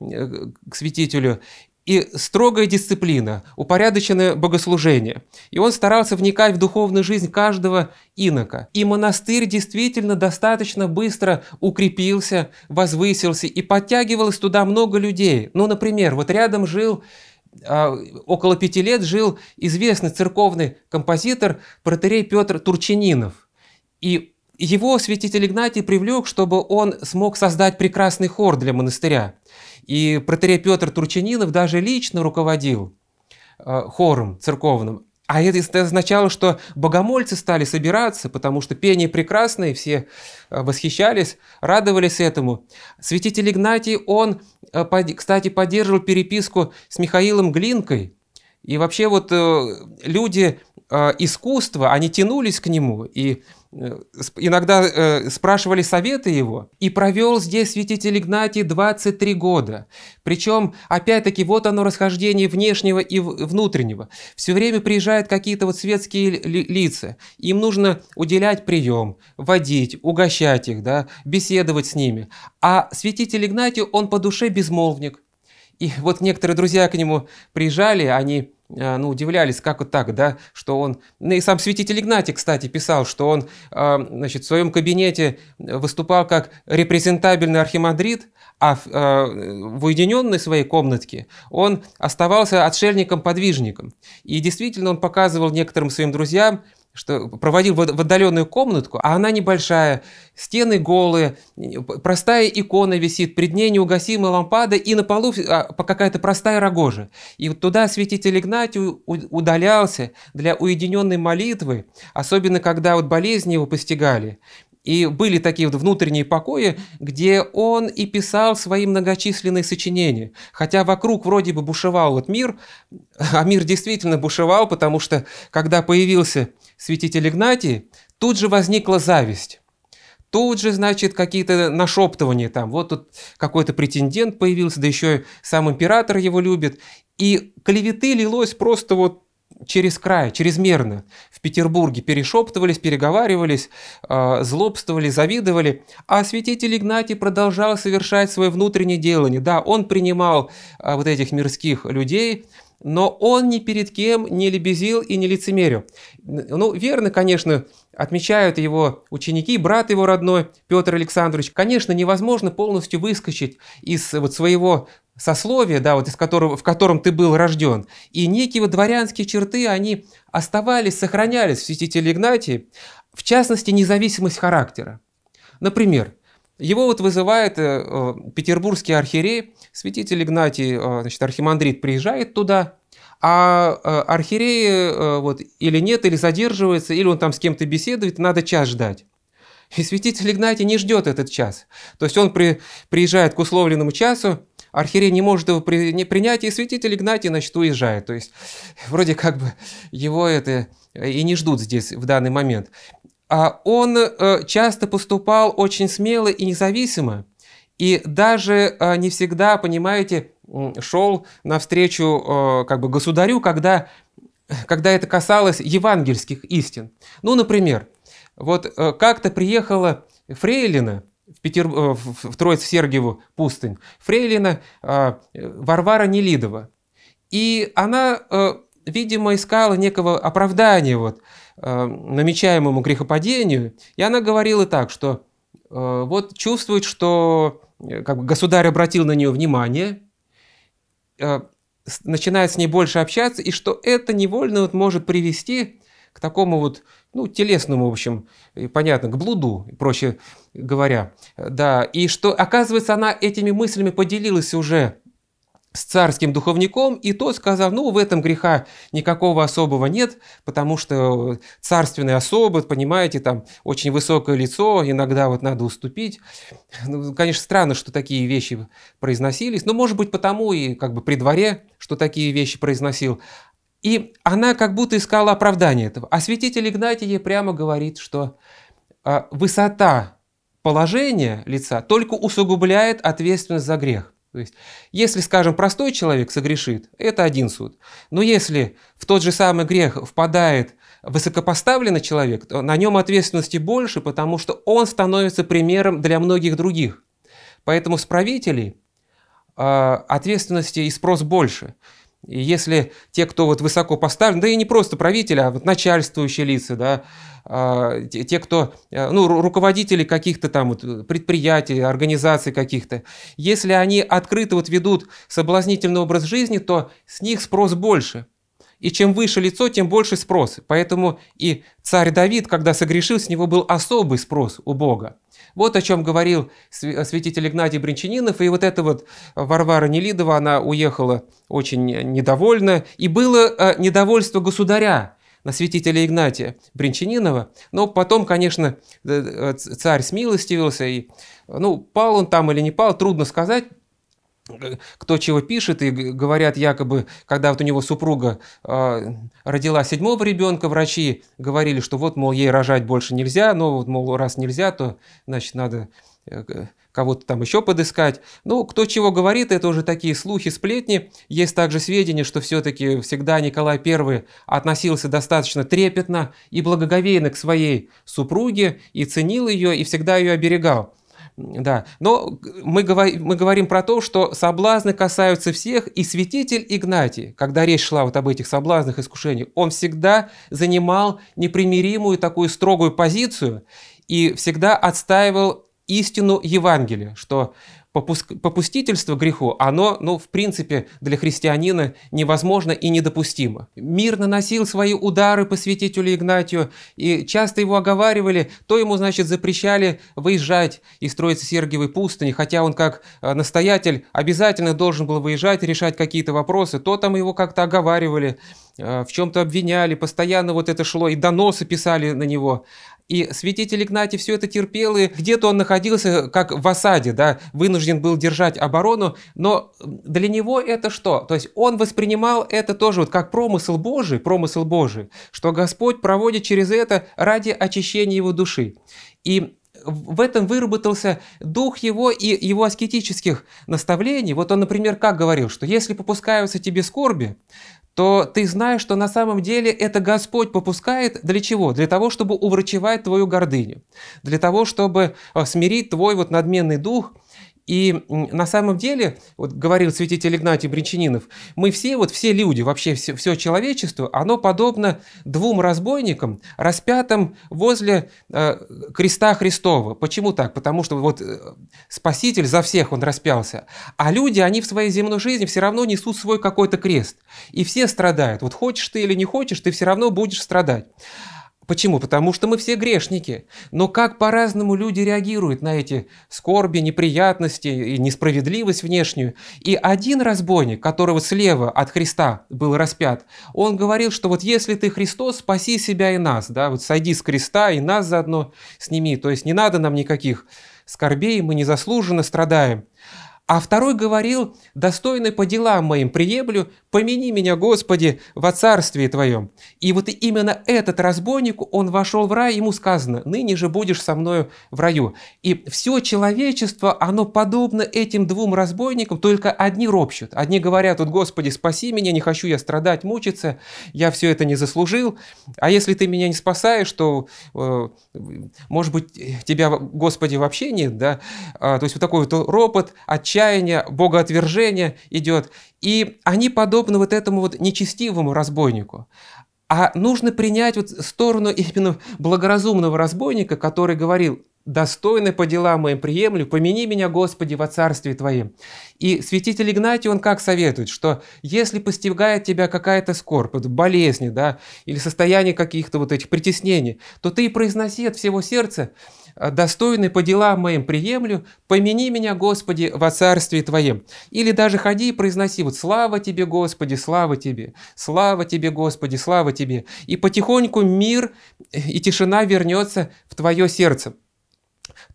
э, к святителю и строгая дисциплина, упорядоченное богослужение. И он старался вникать в духовную жизнь каждого инока. И монастырь действительно достаточно быстро укрепился, возвысился, и подтягивалось туда много людей. Ну, например, вот рядом жил а, около пяти лет жил известный церковный композитор протерей Петр Турчининов. И его святитель Игнатий привлек, чтобы он смог создать прекрасный хор для монастыря. И протерей Петр Турчининов даже лично руководил а, хором церковным. А это, означало, что богомольцы стали собираться, потому что пение прекрасное, все э, восхищались, радовались этому. Святитель Игнатий, он, э, кстати, поддерживал переписку с Михаилом Глинкой. И вообще вот э, люди искусства, они тянулись к нему. И Э, иногда э, спрашивали советы его, и провел здесь святитель Игнатий 23 года. Причем, опять-таки, вот оно расхождение внешнего и внутреннего. Все время приезжают какие-то вот светские ли лица, им нужно уделять прием, водить, угощать их, да, беседовать с ними. А святитель Игнатий, он по душе безмолвник. И вот некоторые друзья к нему приезжали, они Э, ну, удивлялись, как вот так, да, что он... Ну, и сам святитель Игнатий, кстати, писал, что он, э, значит, в своем кабинете выступал как репрезентабельный архимандрит, а в э, уединенной своей комнатке он оставался отшельником-подвижником. И действительно он показывал некоторым своим друзьям, что проводил в, отдаленную комнатку, а она небольшая, стены голые, простая икона висит, пред ней неугасимая лампада и на полу а, какая-то простая рогожа. И вот туда святитель Игнатий удалялся для уединенной молитвы, особенно когда вот болезни его постигали. И были такие вот внутренние покои, где он и писал свои многочисленные сочинения. Хотя вокруг вроде бы бушевал вот мир, а мир действительно бушевал, потому что когда появился святитель Игнатий, тут же возникла зависть. Тут же, значит, какие-то нашептывания там. Вот тут какой-то претендент появился, да еще и сам император его любит. И клеветы лилось просто вот через край, чрезмерно. В Петербурге перешептывались, переговаривались, а, злобствовали, завидовали. А святитель Игнатий продолжал совершать свое внутреннее делание. Да, он принимал а, вот этих мирских людей – но он ни перед кем не лебезил и не лицемерил. Ну, верно, конечно, отмечают его ученики, брат его родной, Петр Александрович. Конечно, невозможно полностью выскочить из вот своего сословия, да, вот из которого, в котором ты был рожден. И некие вот дворянские черты, они оставались, сохранялись в святителе Игнатии, в частности, независимость характера. Например, его вот вызывает э, э, петербургский архиерей, святитель Игнатий, э, значит, архимандрит приезжает туда, а э, архиерей э, вот, или нет, или задерживается, или он там с кем-то беседует, надо час ждать. И святитель Игнатий не ждет этот час. То есть он при, приезжает к условленному часу, архиерей не может его при, не принять, и святитель Игнатий, значит, уезжает. То есть вроде как бы его это и не ждут здесь в данный момент. А он э, часто поступал очень смело и независимо, и даже э, не всегда, понимаете, шел навстречу э, как бы государю, когда, когда это касалось евангельских истин. Ну, например, вот как-то приехала Фрейлина в, Петер... в Троиц-Сергиеву пустынь, Фрейлина Варвара Нелидова, и она, видимо, искала некого оправдания вот, – Э, намечаемому грехопадению. И она говорила так, что э, вот чувствует, что э, как бы государь обратил на нее внимание, начинает с ней больше общаться, и что это невольно вот может привести к такому вот, ну, телесному, в общем, понятно, к блуду, проще говоря. Да, и что, оказывается, она этими мыслями поделилась уже с царским духовником, и тот сказал, ну, в этом греха никакого особого нет, потому что царственный особы, понимаете, там очень высокое лицо, иногда вот надо уступить. Ну, конечно, странно, что такие вещи произносились, но, может быть, потому и как бы при дворе, что такие вещи произносил. И она как будто искала оправдание этого. А святитель Игнатий ей прямо говорит, что а, высота положения лица только усугубляет ответственность за грех. То есть, если, скажем, простой человек согрешит, это один суд. Но если в тот же самый грех впадает высокопоставленный человек, то на нем ответственности больше, потому что он становится примером для многих других. Поэтому с правителей а, ответственности и спрос больше. И если те, кто вот высоко поставлен, да и не просто правители, а вот начальствующие лица, да, а, те, кто, э, ну, руководители каких-то там вот предприятий, организаций каких-то, если они открыто вот ведут соблазнительный образ жизни, то с них спрос больше. И чем выше лицо, тем больше спрос. Поэтому и царь Давид, когда согрешил, с него был особый спрос у Бога. Вот о чем говорил святитель Игнатий Бринчанинов. И вот эта вот Варвара Нелидова, она уехала очень недовольна. И было э, недовольство государя на святителя Игнатия Бринчанинова. Но потом, конечно, э, э, царь смилостивился, и ну, пал он там или не пал, трудно сказать, кто чего пишет, и говорят якобы, когда вот у него супруга э, родила седьмого ребенка, врачи говорили, что вот, мол, ей рожать больше нельзя, но вот, мол, раз нельзя, то, значит, надо э, кого-то там еще подыскать. Ну, кто чего говорит, это уже такие слухи, сплетни. Есть также сведения, что все-таки всегда Николай I относился достаточно трепетно и благоговейно к своей супруге, и ценил ее, и всегда ее оберегал. Да, но э, мы, говор- мы говорим про то, что соблазны касаются всех, и святитель Игнатий, когда речь шла вот об этих соблазнах, искушениях, он всегда занимал непримиримую такую строгую позицию и всегда отстаивал истину Евангелия, что попустительство греху, оно, ну, в принципе, для христианина невозможно и недопустимо. Мир наносил свои удары по святителю Игнатию, и часто его оговаривали, то ему, значит, запрещали выезжать и Троицы Сергиевой пустыни, хотя он как э, настоятель обязательно должен был выезжать, и решать какие-то вопросы, то там его как-то оговаривали, э, в чем-то обвиняли, постоянно вот это шло, и доносы писали на него. И святитель Игнатий все это терпел, и где-то он находился как в осаде, да, вынужден был держать оборону, но для него это что? То есть он воспринимал это тоже вот как промысл Божий, промысл Божий, что Господь проводит через это ради очищения его души. И в этом выработался дух его и его аскетических наставлений. Вот он, например, как говорил, что если попускаются тебе скорби, то ты знаешь, что на самом деле это Господь попускает для чего? Для того, чтобы уврачевать твою гордыню, для того, чтобы э, смирить твой вот надменный дух – и на самом деле, вот говорил святитель Игнатий Бринчанинов, мы все, вот все люди, вообще все, все человечество, оно подобно двум разбойникам, распятым возле э, креста Христова. Почему так? Потому что вот э, Спаситель за всех он распялся. А люди, они в своей земной жизни все равно несут свой какой-то крест. И все страдают. Вот хочешь ты или не хочешь, ты все равно будешь страдать. Почему? Потому что мы все грешники. Но как по-разному люди реагируют на эти скорби, неприятности и несправедливость внешнюю. И один разбойник, которого слева от Христа был распят, он говорил, что вот если ты Христос, спаси себя и нас, да, вот сойди с креста и нас заодно сними. То есть не надо нам никаких скорбей, мы незаслуженно страдаем. А второй говорил, достойный по делам моим приеблю, помяни меня, Господи, во царствии Твоем. И вот именно этот разбойник, он вошел в рай, ему сказано, ныне же будешь со мною в раю. И все человечество, оно подобно этим двум разбойникам, только одни ропщут, одни говорят, вот Господи, спаси меня, не хочу я страдать, мучиться, я все это не заслужил, а если Ты меня не спасаешь, то, э, может быть, Тебя, Господи, вообще нет, да? А, то есть вот такой вот ропот, отчаяние, отчаяния, богоотвержения идет. И они подобны вот этому вот нечестивому разбойнику. А нужно принять вот сторону именно благоразумного разбойника, который говорил, достойны по делам моим приемлю, помяни меня, Господи, во царстве Твоем». И святитель Игнатий, он как советует, что если постигает тебя какая-то скорбь, вот болезнь, да, или состояние каких-то вот этих притеснений, то ты и произноси от всего сердца достойный по делам моим приемлю, помяни меня, Господи, во царстве Твоем». Или даже ходи и произноси вот «Слава Тебе, Господи, слава Тебе, слава Тебе, Господи, слава Тебе». И потихоньку мир и тишина вернется в Твое сердце.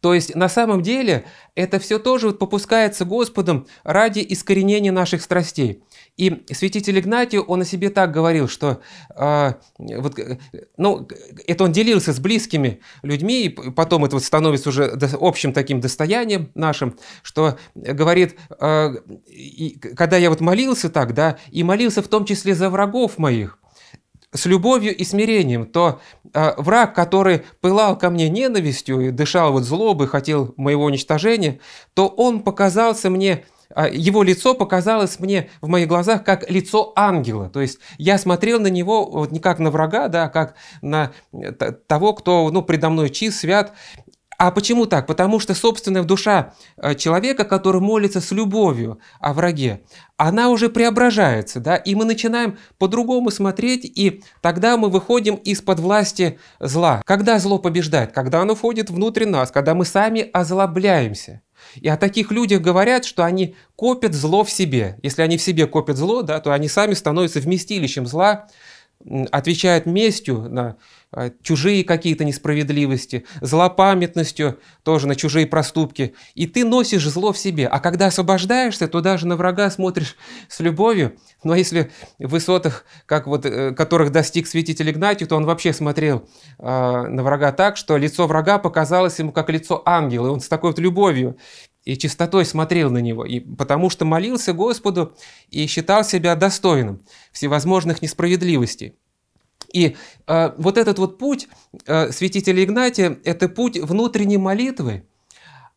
То есть на самом деле это все тоже вот попускается Господом ради искоренения наших страстей. И святитель Игнатий, он о себе так говорил, что э, вот, ну, это он делился с близкими людьми, и потом это вот становится уже общим таким достоянием нашим, что говорит, э, и, когда я вот молился так, да, и молился в том числе за врагов моих, с любовью и смирением, то а, враг, который пылал ко мне ненавистью и дышал вот злобой хотел моего уничтожения, то он показался мне а, его лицо показалось мне в моих глазах как лицо ангела. То есть я смотрел на него вот не как на врага, да, а как на э, того, кто ну, предо мной чист, свят а почему так? Потому что собственная душа э, человека, который молится с любовью о враге, она уже преображается, да, и мы начинаем по-другому смотреть, и тогда мы выходим из-под власти зла. Когда зло побеждает? Когда оно входит внутрь нас, когда мы сами озлобляемся. И о таких людях говорят, что они копят зло в себе. Если они в себе копят зло, да, то они сами становятся вместилищем зла, отвечают местью на а чужие какие-то несправедливости, злопамятностью тоже на чужие проступки. И ты носишь зло в себе. А когда освобождаешься, то даже на врага смотришь с любовью. Но если в высотах, как вот, э, которых достиг святитель Игнатий, то он вообще смотрел э, на врага так, что лицо врага показалось ему как лицо ангела. И он с такой вот любовью и чистотой смотрел на него, и потому что молился Господу и считал себя достойным всевозможных несправедливостей. И э, вот этот вот путь э, святителя Игнатия – это путь внутренней молитвы,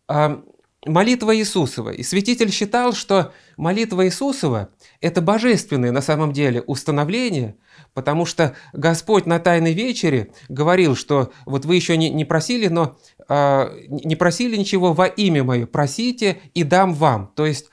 э, молитва Иисусова. И святитель считал, что молитва Иисусова – это божественное на самом деле установление, потому что Господь на Тайной Вечере говорил, что вот вы еще не, не просили, но э, не просили ничего во имя Мое, просите и дам вам. То есть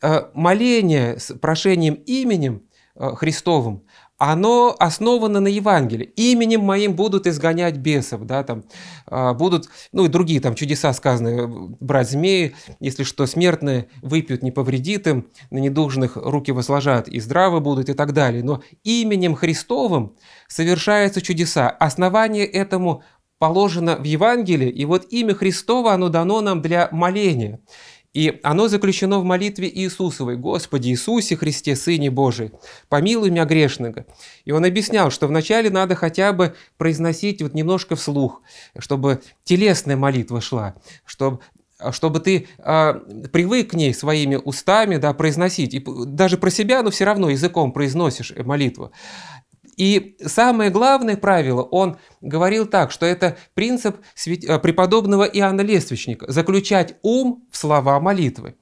э, моление с прошением именем э, – Христовым оно основано на Евангелии. Именем моим будут изгонять бесов, да, там, а, будут, ну и другие там чудеса сказаны, э, брать змеи, если что, смертные выпьют, не повредит им, на недужных руки возложат и здравы будут и так далее. Но именем Христовым совершаются чудеса. Основание этому положено в Евангелии, и вот имя Христово, оно дано нам для моления. И оно заключено в молитве Иисусовой. «Господи Иисусе Христе, Сыне Божий, помилуй меня грешного». И он объяснял, что вначале надо хотя бы произносить вот немножко вслух, чтобы телесная молитва шла, чтобы чтобы ты э, привык к ней своими устами да, произносить. И даже про себя, но все равно языком произносишь молитву. И самое главное правило, он говорил так, что это принцип э, преподобного Иоанна Лествичника – заключать ум в слова молитвы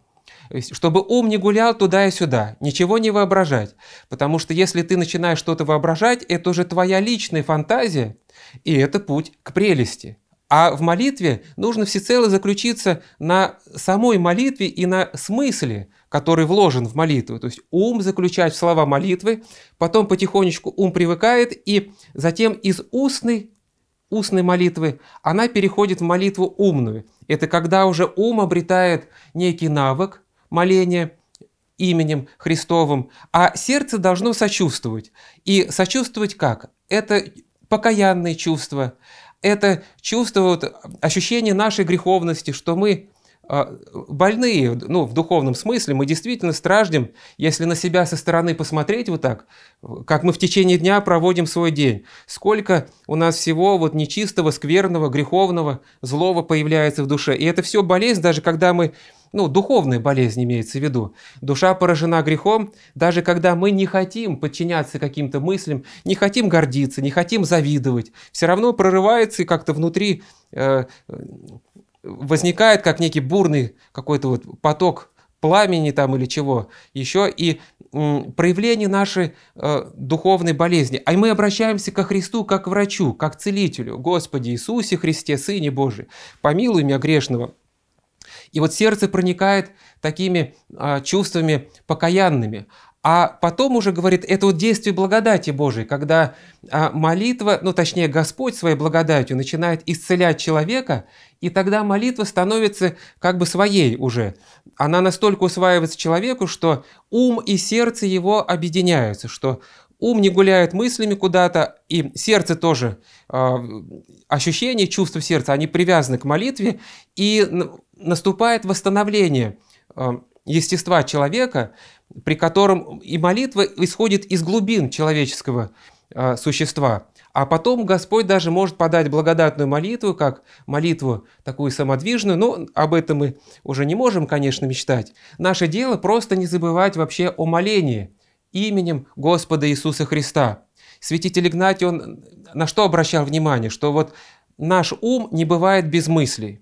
чтобы ум не гулял туда и сюда, ничего не воображать. Потому что если ты начинаешь что-то воображать, это уже твоя личная фантазия, и это путь к прелести. А в молитве нужно всецело заключиться на самой молитве и на смысле, который вложен в молитву. То есть ум заключает в слова молитвы, потом потихонечку ум привыкает, и затем из устной, устной молитвы она переходит в молитву умную. Это когда уже ум обретает некий навык моления именем Христовым, а сердце должно сочувствовать. И сочувствовать как? Это покаянные чувства, это чувство, вот, ощущение нашей греховности, что мы а, больные, ну, в духовном смысле, мы действительно страждем, если на себя со стороны посмотреть вот так, как мы в течение дня проводим свой день, сколько у нас всего вот нечистого, скверного, греховного, злого появляется в душе. И это все болезнь, даже когда мы, ну, духовная болезнь имеется в виду. Душа поражена грехом, даже когда мы не хотим подчиняться каким-то мыслям, не хотим гордиться, не хотим завидовать, все равно прорывается и как-то внутри э, возникает как некий бурный какой-то вот поток пламени там или чего еще, и проявление нашей э, духовной болезни. А мы обращаемся ко Христу как к врачу, как к целителю. Господи Иисусе Христе, Сыне Божий, помилуй меня грешного. И вот сердце проникает такими э, чувствами покаянными. А потом уже говорит, это вот действие благодати Божией, когда а, молитва, ну точнее Господь своей благодатью начинает исцелять человека, и тогда молитва становится как бы своей уже. Она настолько усваивается человеку, что ум и сердце его объединяются, что ум не гуляет мыслями куда-то, и сердце тоже, а, ощущения, чувства сердца, они привязаны к молитве, и наступает восстановление а, естества человека, при котором и молитва исходит из глубин человеческого э, существа. А потом Господь даже может подать благодатную молитву, как молитву такую самодвижную, но об этом мы уже не можем, конечно, мечтать. Наше дело просто не забывать вообще о молении именем Господа Иисуса Христа. Святитель Игнатий, он на что обращал внимание? Что вот наш ум не бывает без мыслей.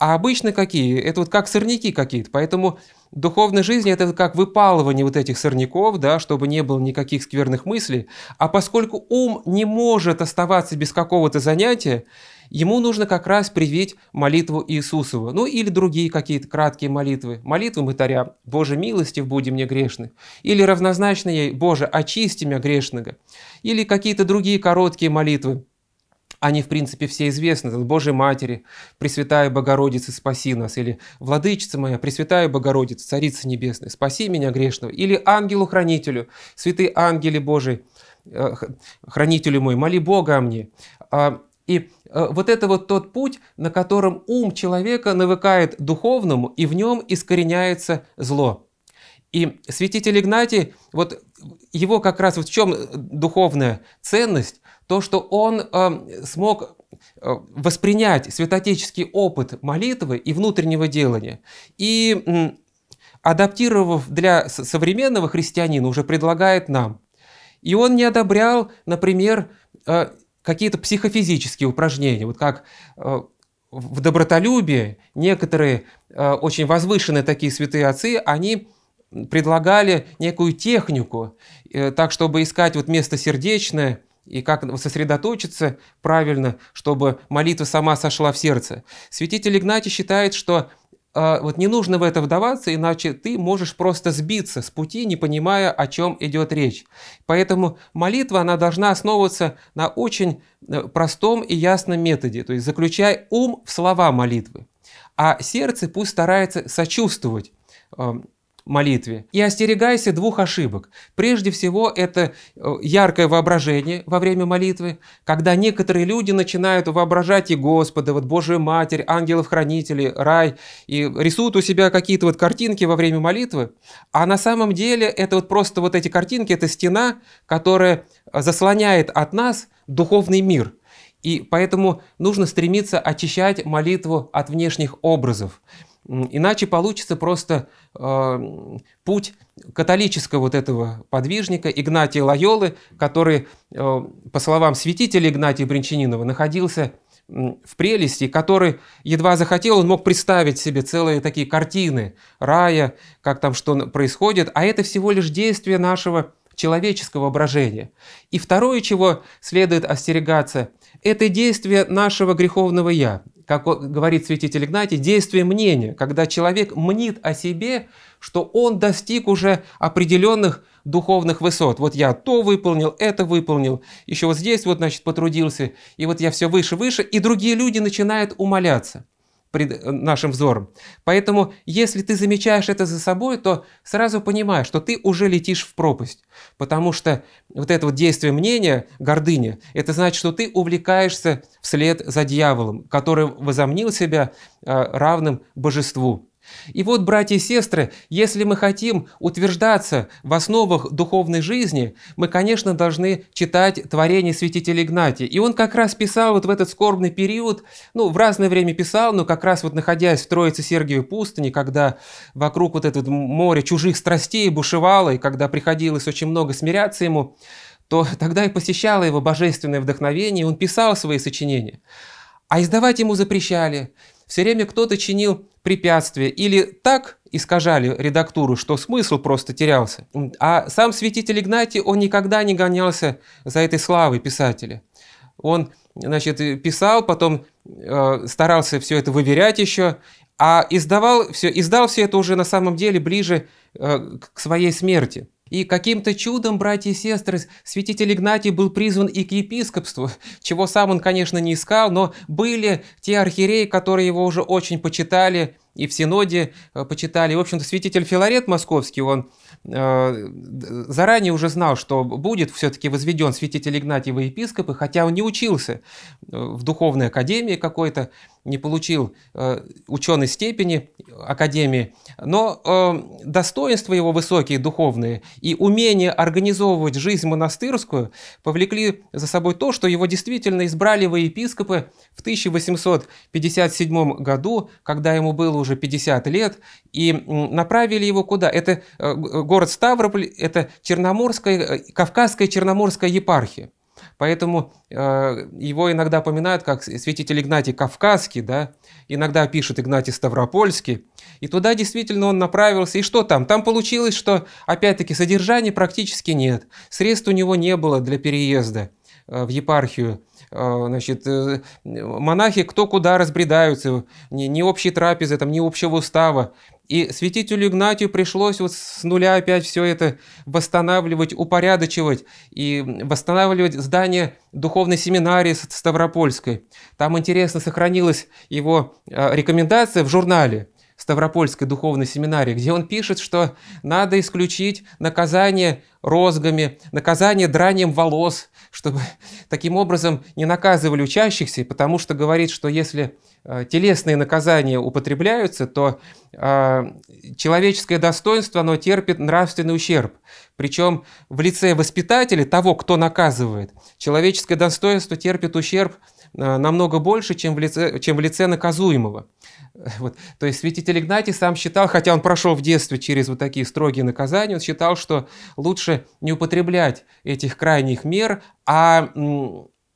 А обычно какие? Это вот как сорняки какие-то. Поэтому духовной жизни это как выпалывание вот этих сорняков, да, чтобы не было никаких скверных мыслей. А поскольку ум не может оставаться без какого-то занятия, ему нужно как раз привить молитву Иисусову, ну или другие какие-то краткие молитвы. Молитвы мытаря «Боже, милостив, буди мне грешных», или равнозначно «Боже, очисти меня грешного», или какие-то другие короткие молитвы – они, в принципе, все известны. Этот Божьей Матери, Пресвятая Богородица, спаси нас. Или Владычица моя, Пресвятая Богородица, Царица Небесная, спаси меня грешного. Или Ангелу-Хранителю, Святые Ангели Божии, э, Хранителю мой, моли Бога о мне. А, и э, вот это вот тот путь, на котором ум человека навыкает духовному, и в нем искореняется зло. И святитель Игнатий, вот его как раз вот в чем духовная ценность, то, что он э, смог э, воспринять святотеческий опыт молитвы и внутреннего делания. И адаптировав для современного христианина, уже предлагает нам. И он не одобрял, например, э, какие-то психофизические упражнения, вот как э, в добротолюбии некоторые очень возвышенные такие святые отцы, они предлагали некую технику, так чтобы искать вот место сердечное – и как сосредоточиться правильно, чтобы молитва сама сошла в сердце. Святитель Игнатий считает, что э, вот не нужно в это вдаваться, иначе ты можешь просто сбиться с пути, не понимая, о чем идет речь. Поэтому молитва, она должна основываться на очень э, простом и ясном методе, то есть заключай ум в слова молитвы, а сердце пусть старается сочувствовать э, молитве. И остерегайся двух ошибок. Прежде всего, это э, яркое воображение во время молитвы, когда некоторые люди начинают воображать и Господа, вот Божию Матерь, ангелов-хранителей, рай, и рисуют у себя какие-то вот картинки во время молитвы, а на самом деле это вот просто вот эти картинки, это стена, которая э, заслоняет от нас духовный мир – и поэтому нужно стремиться очищать молитву от внешних образов. Иначе получится просто э, путь католического вот этого подвижника Игнатия Лайолы, который, э, по словам святителя Игнатия Бринчанинова, находился в прелести, который едва захотел, он мог представить себе целые такие картины рая, как там что происходит, а это всего лишь действие нашего человеческого воображения. И второе, чего следует остерегаться, это действие нашего греховного «я» как говорит святитель Игнатий, действие мнения, когда человек мнит о себе, что он достиг уже определенных духовных высот. Вот я то выполнил, это выполнил, еще вот здесь вот, значит, потрудился, и вот я все выше, выше, и другие люди начинают умоляться пред э, нашим взором. Поэтому, если ты замечаешь это за собой, то сразу понимаешь, что ты уже летишь в пропасть. Потому что вот это вот действие мнения, гордыня, это значит, что ты увлекаешься вслед за дьяволом, который возомнил себя э, равным божеству. И вот, братья и сестры, если мы хотим утверждаться в основах духовной жизни, мы, конечно, должны читать творение святителя Игнатия. И он как раз писал вот в этот скорбный период, ну, в разное время писал, но как раз вот находясь в Троице Сергиевой пустыни, когда вокруг вот это море чужих страстей бушевало, и когда приходилось очень много смиряться ему, то тогда и посещало его божественное вдохновение, и он писал свои сочинения. А издавать ему запрещали. Все время кто-то чинил препятствия или так искажали редактуру, что смысл просто терялся. А сам святитель Игнатий, он никогда не гонялся за этой славой писателя. Он, значит, писал, потом э, старался все это выверять еще, а издавал все, издал все это уже на самом деле ближе э, к своей смерти. И каким-то чудом, братья и сестры, святитель Игнатий был призван и к епископству, чего сам он, конечно, не искал, но были те архиереи, которые его уже очень почитали и в Синоде э, почитали. в общем-то, святитель Филарет Московский, он э, заранее уже знал, что будет все-таки возведен святитель Игнатий в епископы, хотя он не учился э, в духовной академии какой-то, не получил э, ученой степени академии, но э, достоинства его высокие духовные и умение организовывать жизнь монастырскую повлекли за собой то, что его действительно избрали во епископы в 1857 году, когда ему было уже 50 лет, и направили его куда? Это э, город Ставрополь, это Черноморская, э, Кавказская Черноморская епархия. Поэтому э, его иногда поминают как святитель Игнатий Кавказский, да, иногда пишет Игнатий Ставропольский. И туда действительно он направился. И что там? Там получилось, что, опять-таки, содержания практически нет. Средств у него не было для переезда э, в епархию э, значит, э, монахи кто куда разбредаются, ни, ни общей трапезы, там, ни общего устава. И святителю Игнатию пришлось вот с нуля опять все это восстанавливать, упорядочивать и восстанавливать здание духовной семинарии Ставропольской. Там, интересно, сохранилась его а, рекомендация в журнале. Ставропольской духовной семинарии, где он пишет, что надо исключить наказание розгами, наказание дранием волос, чтобы таким образом не наказывали учащихся, потому что говорит, что если э, телесные наказания употребляются, то э, человеческое достоинство, оно терпит нравственный ущерб. Причем в лице воспитателя, того, кто наказывает, человеческое достоинство терпит ущерб Э, намного больше, чем в лице, чем в лице наказуемого. *laughs* Вот. То есть святитель Игнатий сам считал, хотя он прошел в детстве через вот такие строгие наказания, он считал, что лучше не употреблять этих крайних мер, а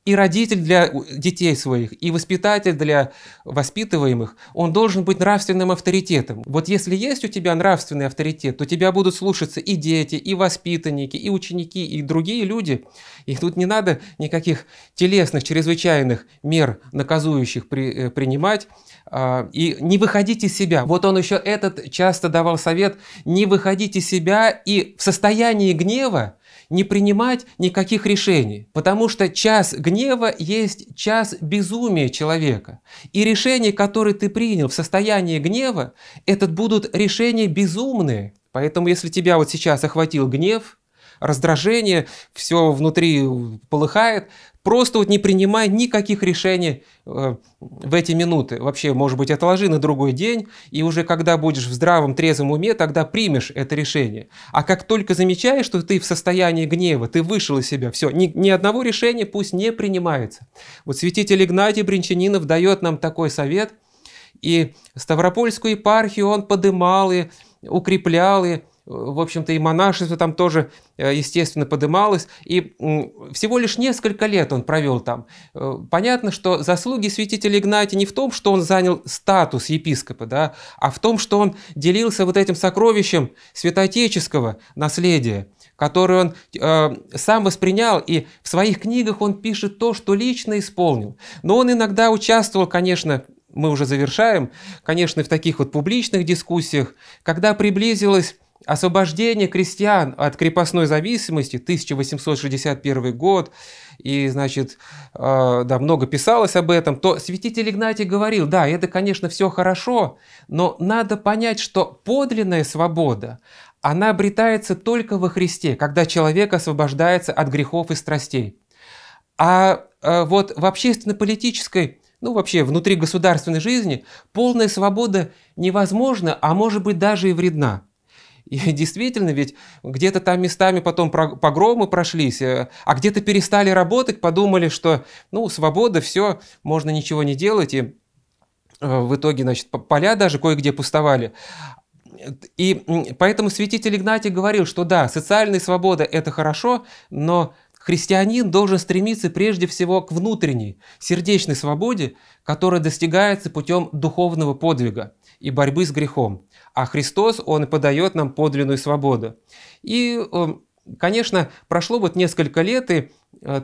и родитель для детей своих, и воспитатель для воспитываемых, он должен быть нравственным авторитетом. Вот если есть у тебя нравственный авторитет, то тебя будут слушаться и дети, и воспитанники, и ученики, и другие люди. И тут не надо никаких телесных, чрезвычайных мер наказующих при, э, принимать. А, и не выходите из себя. Вот он еще этот часто давал совет, не выходите из себя и в состоянии гнева не принимать никаких решений, потому что час гнева есть час безумия человека. И решения, которые ты принял в состоянии гнева, это будут решения безумные. Поэтому если тебя вот сейчас охватил гнев, раздражение, все внутри полыхает, просто вот не принимай никаких решений э, в эти минуты. Вообще, может быть, отложи на другой день, и уже когда будешь в здравом, трезвом уме, тогда примешь это решение. А как только замечаешь, что ты в состоянии гнева, ты вышел из себя, все, ни, ни одного решения пусть не принимается. Вот святитель Игнатий Бринчанинов дает нам такой совет, и Ставропольскую епархию он подымал и укреплял, и в общем-то, и монашество там тоже, э, естественно, подымалось. И всего лишь несколько лет он провел там. Э, понятно, что заслуги святителя Игнатия не в том, что он занял статус епископа, да, а в том, что он делился вот этим сокровищем святоотеческого наследия, которое он э, сам воспринял, и в своих книгах он пишет то, что лично исполнил. Но он иногда участвовал, конечно, мы уже завершаем, конечно, в таких вот публичных дискуссиях, когда приблизилась освобождение крестьян от крепостной зависимости, 1861 год, и, значит, э, да, много писалось об этом, то святитель Игнатий говорил, да, это, конечно, все хорошо, но надо понять, что подлинная свобода, она обретается только во Христе, когда человек освобождается от грехов и страстей. А э, вот в общественно-политической ну вообще внутри государственной жизни, полная свобода невозможна, а может быть даже и вредна. *laughs* И действительно, ведь где-то там местами потом погромы прошлись, э, а где-то перестали работать, подумали, что ну, свобода, все, можно ничего не делать, и э, в итоге, значит, поля даже кое-где пустовали. И поэтому святитель Игнатий говорил, что да, социальная свобода – это хорошо, но христианин должен стремиться прежде всего к внутренней, сердечной свободе, которая достигается путем духовного подвига и борьбы с грехом а Христос, Он подает нам подлинную свободу. И, эм, конечно, прошло вот несколько лет, и э,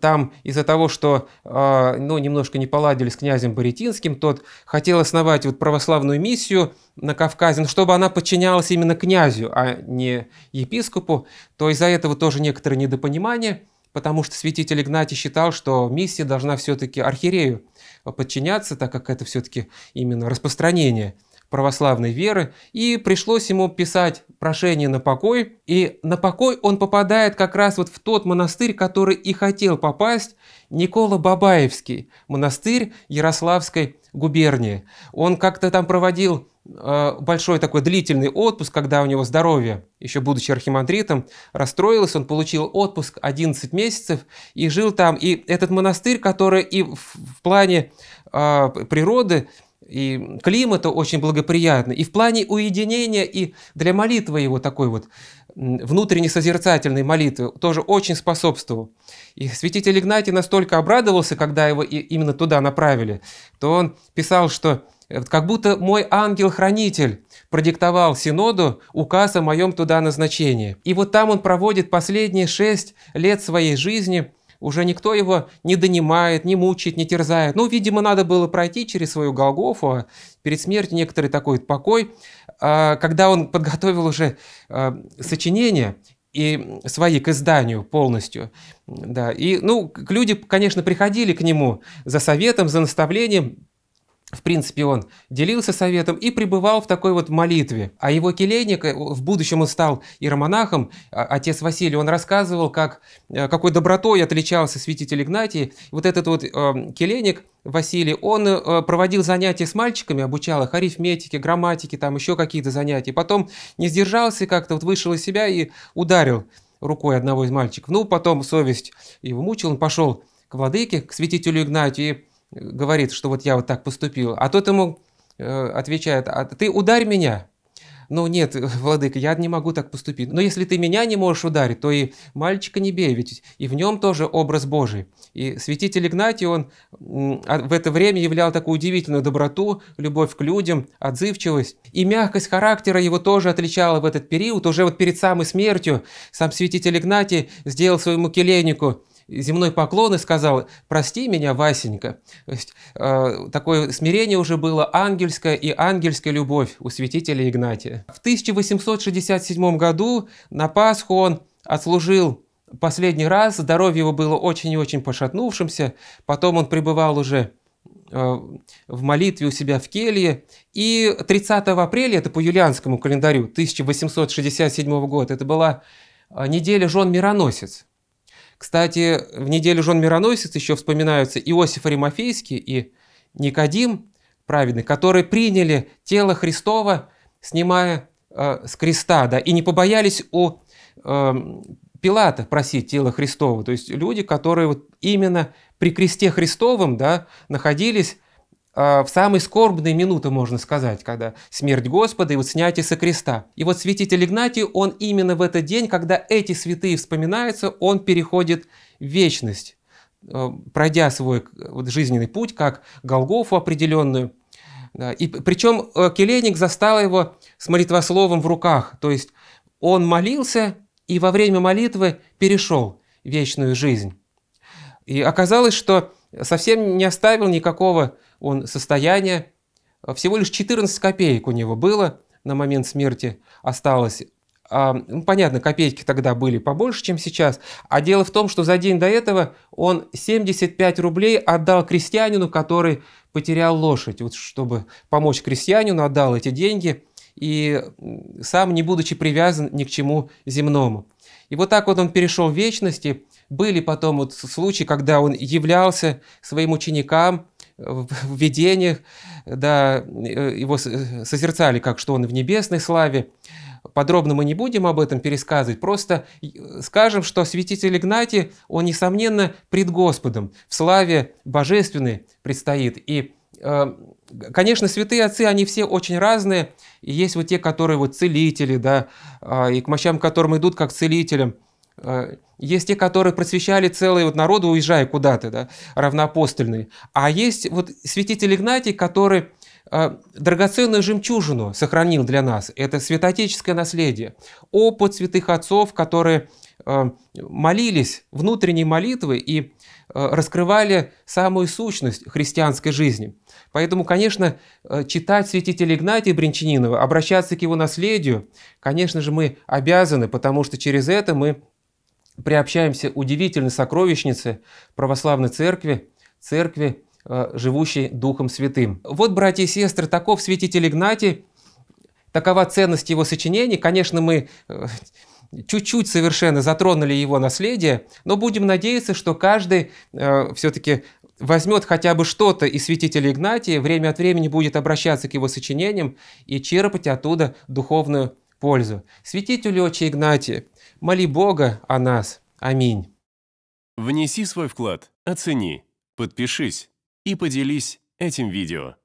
там из-за того, что э, ну, немножко не поладили с князем Боретинским, тот хотел основать вот православную миссию на Кавказе, но чтобы она подчинялась именно князю, а не епископу, то из-за этого тоже некоторое недопонимание, потому что святитель Игнатий считал, что миссия должна все-таки архиерею подчиняться, так как это все-таки именно распространение – православной веры, и пришлось ему писать прошение на покой. И на покой он попадает как раз вот в тот монастырь, который и хотел попасть, Никола Бабаевский, монастырь Ярославской губернии. Он как-то там проводил э, большой такой длительный отпуск, когда у него здоровье, еще будучи архимандритом, расстроилось, он получил отпуск 11 месяцев и жил там. И этот монастырь, который и в, плане э, природы и климата очень благоприятный, и в плане уединения, и для молитвы его такой вот внутренне созерцательной молитвы тоже очень способствовал. И святитель Игнатий настолько обрадовался, когда его именно туда направили, то он писал, что э, как будто мой ангел-хранитель продиктовал Синоду указ о моем туда назначении. И вот там он проводит последние шесть лет своей жизни – уже никто его не донимает, не мучает, не терзает. Ну, видимо, надо было пройти через свою Голгофу, перед смертью некоторый такой покой. А, когда он подготовил уже а, сочинение, и свои к изданию полностью. Да. И, ну, люди, конечно, приходили к нему за советом, за наставлением, в принципе, он делился советом и пребывал в такой вот молитве. А его келейник, э, в будущем он стал иеромонахом, а, отец Василий, он рассказывал, как, э, какой добротой отличался святитель Игнатий. Вот этот вот э, келейник Василий, он э, проводил занятия с мальчиками, обучал их арифметике, грамматике, там еще какие-то занятия. Потом не сдержался как-то, вот вышел из себя и ударил рукой одного из мальчиков. Ну, потом совесть его мучила, он пошел к владыке, к святителю Игнатию, говорит, что вот я вот так поступил, а тот ему э, отвечает, а ты ударь меня. Ну нет, *laughs* владыка, я не могу так поступить. Но если ты меня не можешь ударить, то и мальчика не бей, ведь и в нем тоже образ Божий. И святитель Игнатий, он а, в это время являл такую удивительную доброту, любовь к людям, отзывчивость. И мягкость характера его тоже отличала в этот период. Уже вот перед самой смертью сам святитель Игнатий сделал своему келейнику земной поклон и сказал, прости меня, Васенька. То есть, э, такое смирение уже было ангельское и ангельская любовь у святителя Игнатия. В 1867 году на Пасху он отслужил последний раз, здоровье его было очень и очень пошатнувшимся, потом он пребывал уже э, в молитве у себя в келье. И 30 апреля, это по юлианскому календарю 1867 год, это была э, неделя жен мироносец. Кстати, в неделю жен мироносец еще вспоминаются Иосиф Аримофейский и Никодим праведный, которые приняли тело Христова, снимая э, с креста, да, и не побоялись у э, Пилата просить тело Христова. То есть люди, которые вот именно при кресте Христовом да, находились а, в самые скорбные минуты, можно сказать, когда смерть Господа и вот снятие со креста. И вот святитель Игнатий, он именно в этот день, когда эти святые вспоминаются, он переходит в вечность, а, пройдя свой вот жизненный путь, как Голгофу определенную. И, причем э, келейник застал его с молитвословом в руках, то есть он молился и во время молитвы перешел вечную жизнь. И оказалось, что совсем не оставил никакого он состояние Всего лишь 14 копеек у него было на момент смерти осталось. А, ну, понятно, копейки тогда были побольше, чем сейчас. А дело в том, что за день до этого он 75 рублей отдал крестьянину, который потерял лошадь. Вот чтобы помочь крестьянину, отдал эти деньги и сам не будучи привязан ни к чему земному. И вот так вот он перешел в вечности. Были потом вот случаи, когда он являлся своим ученикам, в видениях, да, его созерцали, как что он в небесной славе. Подробно мы не будем об этом пересказывать, просто скажем, что святитель Игнатий, он, несомненно, пред Господом, в славе божественной предстоит. И э, Конечно, святые отцы, они все очень разные. есть вот те, которые вот целители, да, а, и к мощам которым идут как целителям. А, есть те, которые просвещали целые вот народы, уезжая куда-то, да, равноапостольные. А есть вот святитель Игнатий, который а, драгоценную жемчужину сохранил для нас. Это святоотеческое наследие. Опыт святых отцов, которые а, молились внутренней молитвы и раскрывали самую сущность христианской жизни. Поэтому, конечно, читать святителя Игнатия Бринчанинова, обращаться к его наследию, конечно же, мы обязаны, потому что через это мы приобщаемся удивительной сокровищнице православной церкви, церкви, э, живущей Духом Святым. Вот, братья и сестры, таков святитель Игнатий, такова ценность его сочинений. Конечно, мы э, чуть-чуть совершенно затронули его наследие, но будем надеяться, что каждый э, все-таки возьмет хотя бы что-то из святителя Игнатия, время от времени будет обращаться к его сочинениям и черпать оттуда духовную пользу. Святитель Отче Игнатий, Моли Бога о нас. Аминь. Внеси свой вклад, оцени, подпишись и поделись этим видео.